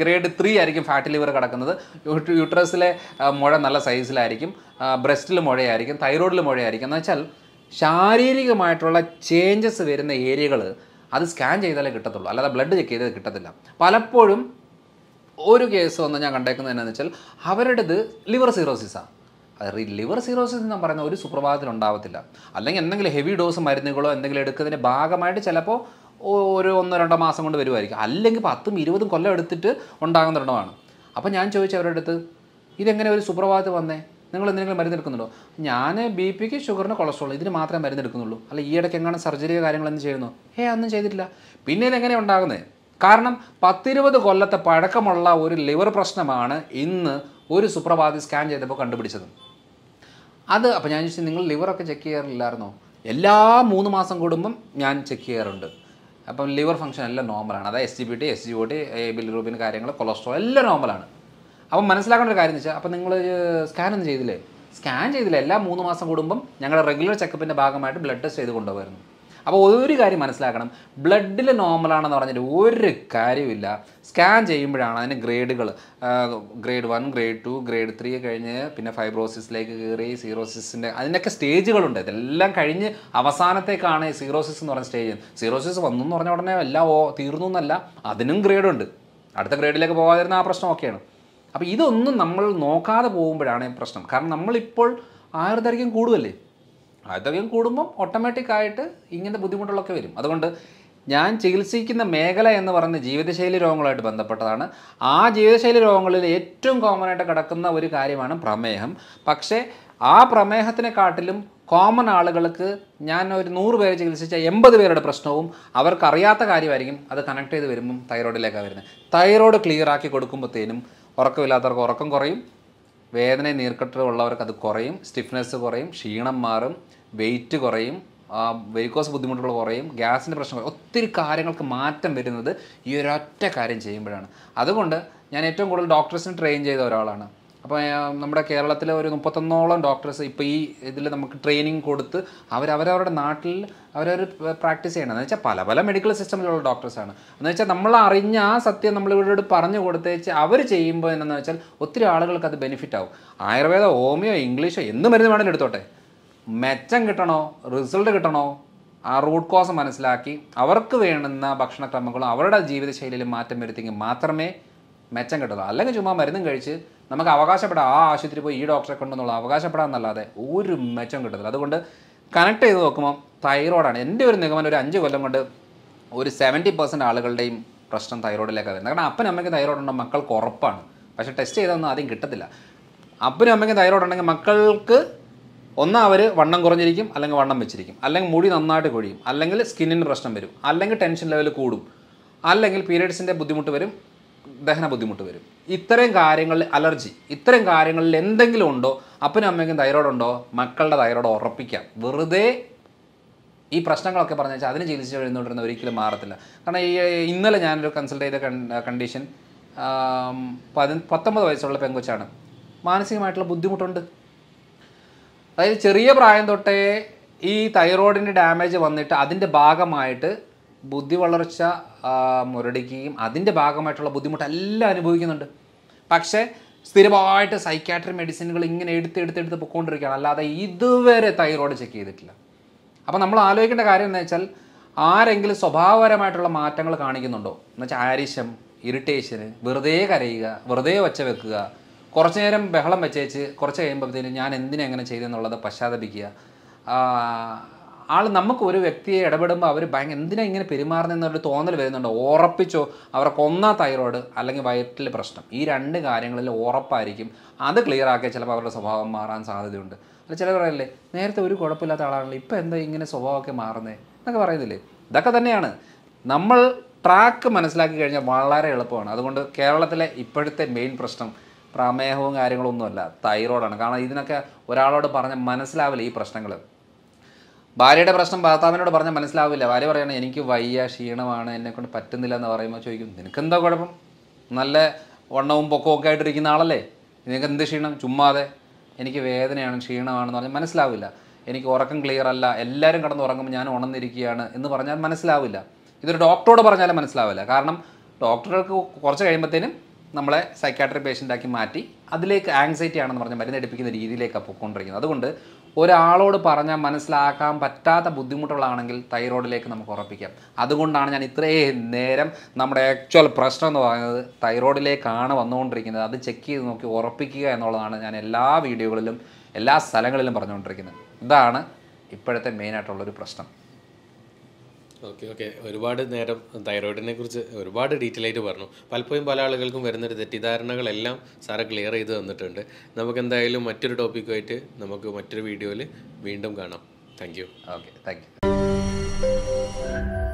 ഗ്രേഡ് ത്രീ ആയിരിക്കും ഫാറ്റ് ലിവർ കിടക്കുന്നത് യൂട്രസിലെ മുഴ നല്ല സൈസിലായിരിക്കും ബ്രസ്റ്റിൽ മുഴയായിരിക്കും തൈറോയ്ഡിൽ മുഴയായിരിക്കും എന്ന് വെച്ചാൽ ശാരീരികമായിട്ടുള്ള ചേഞ്ചസ് വരുന്ന ഏരിയകൾ അത് സ്കാൻ ചെയ്താലേ കിട്ടത്തുള്ളൂ അല്ലാതെ ബ്ലഡ് ചെക്ക് ചെയ്തത് കിട്ടത്തില്ല പലപ്പോഴും ഒരു കേസ് വന്ന് ഞാൻ കണ്ടേക്കുന്നത് എന്നാന്ന് വെച്ചാൽ അവരുടേത് ലിവർ സിറോസിസാണ് ലിവർ സിറോസിസ് എന്ന് പറയുന്ന ഒരു സുപ്രഭാതത്തിൽ ഉണ്ടാവത്തില്ല അല്ലെങ്കിൽ എന്തെങ്കിലും ഹെവി ഡോസ് മരുന്നുകളോ എന്തെങ്കിലും എടുക്കുന്നതിൻ്റെ ഭാഗമായിട്ട് ചിലപ്പോൾ ഒരു ഒന്നോ രണ്ടോ മാസം കൊണ്ട് വരുമായിരിക്കും അല്ലെങ്കിൽ പത്തും ഇരുപതും കൊല്ലം എടുത്തിട്ട് ഉണ്ടാകുന്ന എണ്ണമാണ് അപ്പോൾ ഞാൻ ചോദിച്ചു അവരുടെ അടുത്ത് ഇതെങ്ങനെ ഒരു സുപ്രഭാതത്തിൽ വന്നേ നിങ്ങൾ എന്തെങ്കിലും മരുന്നെടുക്കുന്നുണ്ടോ ഞാൻ ബി പിക്ക് ഷുഗറിന് കൊളസ്ട്രോൾ ഇതിന് മാത്രമേ മരുന്നെടുക്കുന്നുള്ളൂ അല്ല ഈ ഇടയ്ക്ക് എങ്ങനെ സർജറിയോ കാര്യങ്ങളൊന്നും ചെയ്യുന്നു ഹേ ഒന്നും ചെയ്തിട്ടില്ല പിന്നെ ഇതെങ്ങനെ ഉണ്ടാകുന്നത് കാരണം പത്തിരുപത് കൊല്ലത്തെ പഴക്കമുള്ള ഒരു ലിവർ പ്രശ്നമാണ് ഇന്ന് ഒരു സുപ്രഭാതി സ്കാൻ ചെയ്തപ്പോൾ കണ്ടുപിടിച്ചത് അത് അപ്പോൾ ഞാൻ ചോദിച്ചു നിങ്ങൾ ലിവറൊക്കെ ചെക്ക് ചെയ്യാറില്ലായിരുന്നോ എല്ലാ മൂന്ന് മാസം കൂടുമ്പം ഞാൻ ചെക്ക് ചെയ്യാറുണ്ട് അപ്പം ലിവർ ഫംഗ്ഷൻ എല്ലാം നോർമലാണ് അതായത് S G B T S G O T A bilirubin കാര്യങ്ങൾ കൊളസ്ട്രോൾ എല്ലാം നോർമലാണ് അപ്പം മനസ്സിലാക്കേണ്ട ഒരു കാര്യം എന്ന് വെച്ചാൽ അപ്പം നിങ്ങൾ ഒന്നും ചെയ്തില്ലേ സ്കാൻ ചെയ്തില്ല എല്ലാ മൂന്ന് മാസം കൂടുമ്പം ഞങ്ങളുടെ റെഗുലർ ചെക്കപ്പിൻ്റെ ഭാഗമായിട്ട് ബ്ലഡ് ടെസ്റ്റ് ചെയ്ത് കൊണ്ടുപോയിരുന്നു അപ്പോൾ ഒരു കാര്യം മനസ്സിലാക്കണം ബ്ലഡിൽ നോർമലാണെന്ന് പറഞ്ഞിട്ട് ഒരു കാര്യമില്ല സ്കാൻ ചെയ്യുമ്പോഴാണ് അതിന് ഗ്രേഡുകൾ grade one grade two grade three കഴിഞ്ഞ് പിന്നെ ഫൈബ്രോസിസിലേക്ക് കയറി സീറോസിസിൻ്റെ അതിൻ്റെയൊക്കെ സ്റ്റേജുകളുണ്ട് ഇതെല്ലാം കഴിഞ്ഞ് അവസാനത്തേക്കാണ് സീറോസിസ് എന്ന് പറഞ്ഞ സ്റ്റേജ് സീറോസിസ് വന്നു എന്ന് പറഞ്ഞ ഉടനെ എല്ലാം തീർന്നു എന്നല്ല അതിനും ഗ്രേഡുണ്ട് അടുത്ത ഗ്രേഡിലേക്ക് പോകാതിരുന്ന ആ പ്രശ്നം ഒക്കെയാണ് അപ്പോൾ ഇതൊന്നും നമ്മൾ നോക്കാതെ പോകുമ്പോഴാണ് പ്രശ്നം കാരണം നമ്മളിപ്പോൾ ആയുർദൈർഘ്യം കൂടുമല്ലേ ആയുർദൈർഘ്യം കൂടുമ്പം ഓട്ടോമാറ്റിക്കായിട്ട് ഇങ്ങനത്തെ ബുദ്ധിമുട്ടുകളൊക്കെ വരും അതുകൊണ്ട് ഞാൻ ചികിത്സിക്കുന്ന മേഖല എന്ന് പറയുന്ന ജീവിതശൈലി രോഗങ്ങളുമായിട്ട് ബന്ധപ്പെട്ടതാണ് ആ ജീവിതശൈലി രോഗങ്ങളിൽ ഏറ്റവും കോമൺ ആയിട്ട് കിടക്കുന്ന ഒരു കാര്യമാണ് പ്രമേഹം പക്ഷേ ആ പ്രമേഹത്തിനെക്കാട്ടിലും കോമൺ ആളുകൾക്ക് ഞാൻ ഒരു നൂറ് പേരെ ചികിത്സിച്ച എൺപത് പേരുടെ പ്രശ്നവും അവർക്കറിയാത്ത കാര്യമായിരിക്കും അത് കണക്ട് ചെയ്ത് വരുമ്പം തൈറോയിഡിലേക്കാണ് വരുന്നത് തൈറോയിഡ് ക്ലിയർ ആക്കി കൊടുക്കുമ്പോഴത്തേനും ഉറക്കമില്ലാത്തവർക്ക് ഉറക്കം കുറയും വേദന നീർക്കെട്ടുള്ളവർക്ക് അത് കുറയും സ്റ്റിഫ്നെസ് കുറയും ക്ഷീണം മാറും വെയിറ്റ് കുറയും വെരിക്കോസ് ബുദ്ധിമുട്ടുകൾ കുറയും ഗ്യാസിൻ്റെ പ്രശ്നം ഒത്തിരി കാര്യങ്ങൾക്ക് മാറ്റം വരുന്നത് ഈ ഒരൊറ്റ കാര്യം ചെയ്യുമ്പോഴാണ് അതുകൊണ്ട് ഞാൻ ഏറ്റവും കൂടുതൽ ഡോക്ടേഴ്സിന് ട്രെയിൻ ചെയ്ത ഒരാളാണ് അപ്പോൾ നമ്മുടെ കേരളത്തിലെ ഒരു മുപ്പത്തൊന്നോളം ഡോക്ടേഴ്സ് ഇപ്പോൾ ഈ ഇതിൽ നമുക്ക് ട്രെയിനിങ് കൊടുത്ത് അവരവരവരുടെ നാട്ടിൽ അവരവർ പ്രാക്ടീസ് ചെയ്യണം എന്ന് വെച്ചാൽ പല പല മെഡിക്കൽ സിസ്റ്റമിലുള്ള ഡോക്ടേഴ്സാണ് എന്ന് വെച്ചാൽ നമ്മൾ അറിഞ്ഞ ആ സത്യം നമ്മൾ ഇവരോട് പറഞ്ഞു കൊടുത്തേച്ച് അവർ ചെയ്യുമ്പോൾ എന്നു വെച്ചാൽ ഒത്തിരി ആളുകൾക്ക് അത് ബെനിഫിറ്റ് ആവും ആയുർവേദ ഹോമിയോ ഇംഗ്ലീഷോ എന്ത് മരുന്ന് വേണമെങ്കിലും എടുത്തോട്ടെ മെച്ചം കിട്ടണോ റിസൾട്ട് കിട്ടണോ ആ റൂട്ട് കോസ് മനസ്സിലാക്കി അവർക്ക് വേണ്ടുന്ന ഭക്ഷണക്രമങ്ങളും അവരുടെ ജീവിതശൈലിയിൽ മാറ്റം വരുത്തിയെങ്കിൽ മാത്രമേ മെച്ചം കിട്ടുള്ളൂ അല്ലെങ്കിൽ ചുമ്മാ മരുന്നും കഴിച്ച് നമുക്ക് അവകാശപ്പെടാം ആ ആശുപത്രി പോയി ഈ ഡോക്ടറെ കൊണ്ടെന്നുള്ള അവകാശപ്പെടാമെന്നല്ലാതെ ഒരു മെച്ചം കിട്ടത്തില്ല അതുകൊണ്ട് കണക്ട് ചെയ്ത് നോക്കുമ്പോൾ തൈറോയിഡാണ് എൻ്റെ ഒരു നിഗമനം ഒരു അഞ്ച് കൊല്ലം കൊണ്ട് ഒരു സെവൻറ്റി പെർസെൻറ്റ് ആളുകളുടെയും പ്രശ്നം തൈറോയിഡിലേക്കാണ് വരുന്നത് കാരണം അപ്പനും അമ്മയ്ക്ക് തൈറോയിഡ് ഉണ്ടോ മക്കൾക്ക് ഉറപ്പാണ് പക്ഷേ ടെസ്റ്റ് ചെയ്തൊന്നും ആദ്യം കിട്ടത്തില്ല അപ്പനും അമ്മയ്ക്ക് തൈറോയിഡ് ഉണ്ടെങ്കിൽ മക്കൾക്ക് ഒന്നാ അവർ വണ്ണം കുറഞ്ഞിരിക്കും അല്ലെങ്കിൽ വണ്ണം വെച്ചിരിക്കും അല്ലെങ്കിൽ മുടി നന്നായിട്ട് കൊഴിയും അല്ലെങ്കിൽ സ്കിന്നിന് പ്രശ്നം വരും അല്ലെങ്കിൽ ടെൻഷൻ ലെവൽ കൂടും അല്ലെങ്കിൽ പീരീഡ്സിൻ്റെ ബുദ്ധിമുട്ട് വരും ദഹന ബുദ്ധിമുട്ട് വരും ഇത്തരം കാര്യങ്ങളിൽ അലർജി ഇത്തരം കാര്യങ്ങളിൽ എന്തെങ്കിലും ഉണ്ടോ അപ്പനും അമ്മയ്ക്കും തൈറോയ്ഡ് ഉണ്ടോ മക്കളുടെ തൈറോയ്ഡ് ഉറപ്പിക്കാം വെറുതെ ഈ പ്രശ്നങ്ങളൊക്കെ പറഞ്ഞു വെച്ചാൽ അതിന് ചികിത്സിച്ച് എഴുന്നോണ്ടിരുന്ന ഒരിക്കലും മാറത്തില്ല കാരണം ഈ ഇന്നലെ ഞാനൊരു കൺസൾട്ട് ചെയ്ത കണ്ടീഷൻ പതി പത്തൊമ്പത് വയസ്സുള്ള പെങ്കൊച്ചാണ് മാനസികമായിട്ടുള്ള ബുദ്ധിമുട്ടുണ്ട് അതായത് ചെറിയ പ്രായം തൊട്ടേ ഈ തൈറോയിഡിൻ്റെ ഡാമേജ് വന്നിട്ട് അതിൻ്റെ ഭാഗമായിട്ട് ബുദ്ധി വളർച്ച മുരടിക്കുകയും അതിൻ്റെ ഭാഗമായിട്ടുള്ള ബുദ്ധിമുട്ടെല്ലാം അനുഭവിക്കുന്നുണ്ട് പക്ഷേ സ്ഥിരമായിട്ട് സൈക്കാട്രി മെഡിസിനുകൾ ഇങ്ങനെ എടുത്ത് എടുത്ത് എടുത്ത് പൊയ്ക്കൊണ്ടിരിക്കുകയാണ് അല്ലാതെ ഇതുവരെ തൈറോയ്ഡ് ചെക്ക് ചെയ്തിട്ടില്ല അപ്പോൾ നമ്മൾ ആലോചിക്കേണ്ട കാര്യം എന്ന് വെച്ചാൽ ആരെങ്കിലും സ്വഭാവപരമായിട്ടുള്ള മാറ്റങ്ങൾ കാണിക്കുന്നുണ്ടോ എന്ന് വെച്ചാൽ ആരിശം ഇറിറ്റേഷന് വെറുതെ കരയുക വെറുതെ വച്ച വെക്കുക കുറച്ച് നേരം ബഹളം വെച്ചേച്ച് കുറച്ച് കഴിയുമ്പോഴത്തേനും ഞാൻ എന്തിനെങ്ങനെ ചെയ്തെന്നുള്ളത് പശ്ചാത്തപിക്കുക ആൾ നമുക്ക് ഒരു വ്യക്തിയെ ഇടപെടുമ്പോൾ അവർ ഭയങ്കര എന്തിനാ ഇങ്ങനെ പെരുമാറുന്നതെന്നൊരു തോന്നൽ വരുന്നുണ്ട് ഉറപ്പിച്ചോ അവർക്ക് ഒന്നാ തൈറോയ്ഡ് അല്ലെങ്കിൽ വയറ്റിൽ പ്രശ്നം ഈ രണ്ട് കാര്യങ്ങളിൽ ഉറപ്പായിരിക്കും അത് ക്ലിയർ ആക്കിയാൽ ചിലപ്പോൾ അവരുടെ സ്വഭാവം മാറാൻ സാധ്യതയുണ്ട് അല്ല ചില പറയല്ലേ നേരത്തെ ഒരു കുഴപ്പമില്ലാത്ത ആളാണല്ലോ ഇപ്പോൾ എന്താ ഇങ്ങനെ സ്വഭാവമൊക്കെ മാറുന്നത് എന്നൊക്കെ പറയുന്നില്ലേ ഇതൊക്കെ തന്നെയാണ് നമ്മൾ ട്രാക്ക് മനസ്സിലാക്കി കഴിഞ്ഞാൽ വളരെ എളുപ്പമാണ് അതുകൊണ്ട് കേരളത്തിലെ ഇപ്പോഴത്തെ മെയിൻ പ്രശ്നം പ്രമേഹവും കാര്യങ്ങളൊന്നുമല്ല തൈറോയിഡാണ് കാരണം ഇതിനൊക്കെ ഒരാളോട് പറഞ്ഞാൽ മനസ്സിലാവില്ല ഈ പ്രശ്നങ്ങൾ ഭാര്യയുടെ പ്രശ്നം ഭർത്താവിനോട് പറഞ്ഞാൽ മനസ്സിലാവില്ല ഭാര്യ പറയണം എനിക്ക് വയ്യ ക്ഷീണമാണ് എന്നെക്കൊണ്ട് പറ്റുന്നില്ല എന്ന് പറയുമ്പോൾ ചോദിക്കും എന്താ കുഴപ്പം നല്ല വണ്ണവും പൊക്കവും ഒക്കെ ആയിട്ടിരിക്കുന്ന ആളല്ലേ നിനക്ക് എന്ത് ക്ഷീണം ചുമ്മാതെ എനിക്ക് വേദനയാണ് ക്ഷീണമാണെന്ന് പറഞ്ഞാൽ മനസ്സിലാവില്ല എനിക്ക് ഉറക്കം ക്ലിയർ അല്ല എല്ലാവരും കിടന്ന് ഉറങ്ങുമ്പോൾ ഞാൻ ഉണർന്നിരിക്കുകയാണ് എന്ന് പറഞ്ഞാൽ മനസ്സിലാവില്ല ഇതൊരു ഡോക്ടറോട് പറഞ്ഞാലും മനസ്സിലാവില്ല കാരണം ഡോക്ടർക്ക് കുറച്ച് കഴിയുമ്പോഴത്തേനും നമ്മളെ സൈക്കാട്രി പേഷ്യൻ്റാക്കി മാറ്റി അതിലേക്ക് ആങ്സൈറ്റി ആണെന്ന് പറഞ്ഞാൽ മരുന്ന് എടുപ്പിക്കുന്ന രീതിയിലേക്കാണ് പോയിക്കൊണ്ടിരിക്കുന്നത് അതുകൊണ്ട് ഒരാളോട് പറഞ്ഞാൽ മനസ്സിലാക്കാൻ പറ്റാത്ത ബുദ്ധിമുട്ടുകളാണെങ്കിൽ തൈറോയിഡിലേക്ക് നമുക്ക് ഉറപ്പിക്കാം അതുകൊണ്ടാണ് ഞാൻ ഇത്രയും നേരം നമ്മുടെ ആക്ച്വൽ പ്രശ്നം എന്ന് പറയുന്നത് തൈറോയിഡിലേക്കാണ് വന്നുകൊണ്ടിരിക്കുന്നത് അത് ചെക്ക് ചെയ്ത് നോക്കി ഉറപ്പിക്കുക എന്നുള്ളതാണ് ഞാൻ എല്ലാ വീഡിയോകളിലും എല്ലാ സ്ഥലങ്ങളിലും പറഞ്ഞുകൊണ്ടിരിക്കുന്നത് ഇതാണ് ഇപ്പോഴത്തെ മെയിനായിട്ടുള്ളൊരു പ്രശ്നം ഓക്കെ ഓക്കെ ഒരുപാട് നേരം തൈറോയിഡിനെ കുറിച്ച് ഒരുപാട് ഡീറ്റെയിൽ ആയിട്ട് പറഞ്ഞു പലപ്പോഴും പല ആളുകൾക്കും വരുന്നൊരു തെറ്റിദ്ധാരണകളെല്ലാം സാറ് ക്ലിയർ ചെയ്ത് തന്നിട്ടുണ്ട് നമുക്ക് എന്തായാലും മറ്റൊരു ടോപ്പിക്കുമായിട്ട് നമുക്ക് മറ്റൊരു വീഡിയോയിൽ വീണ്ടും കാണാം thank you okay thank U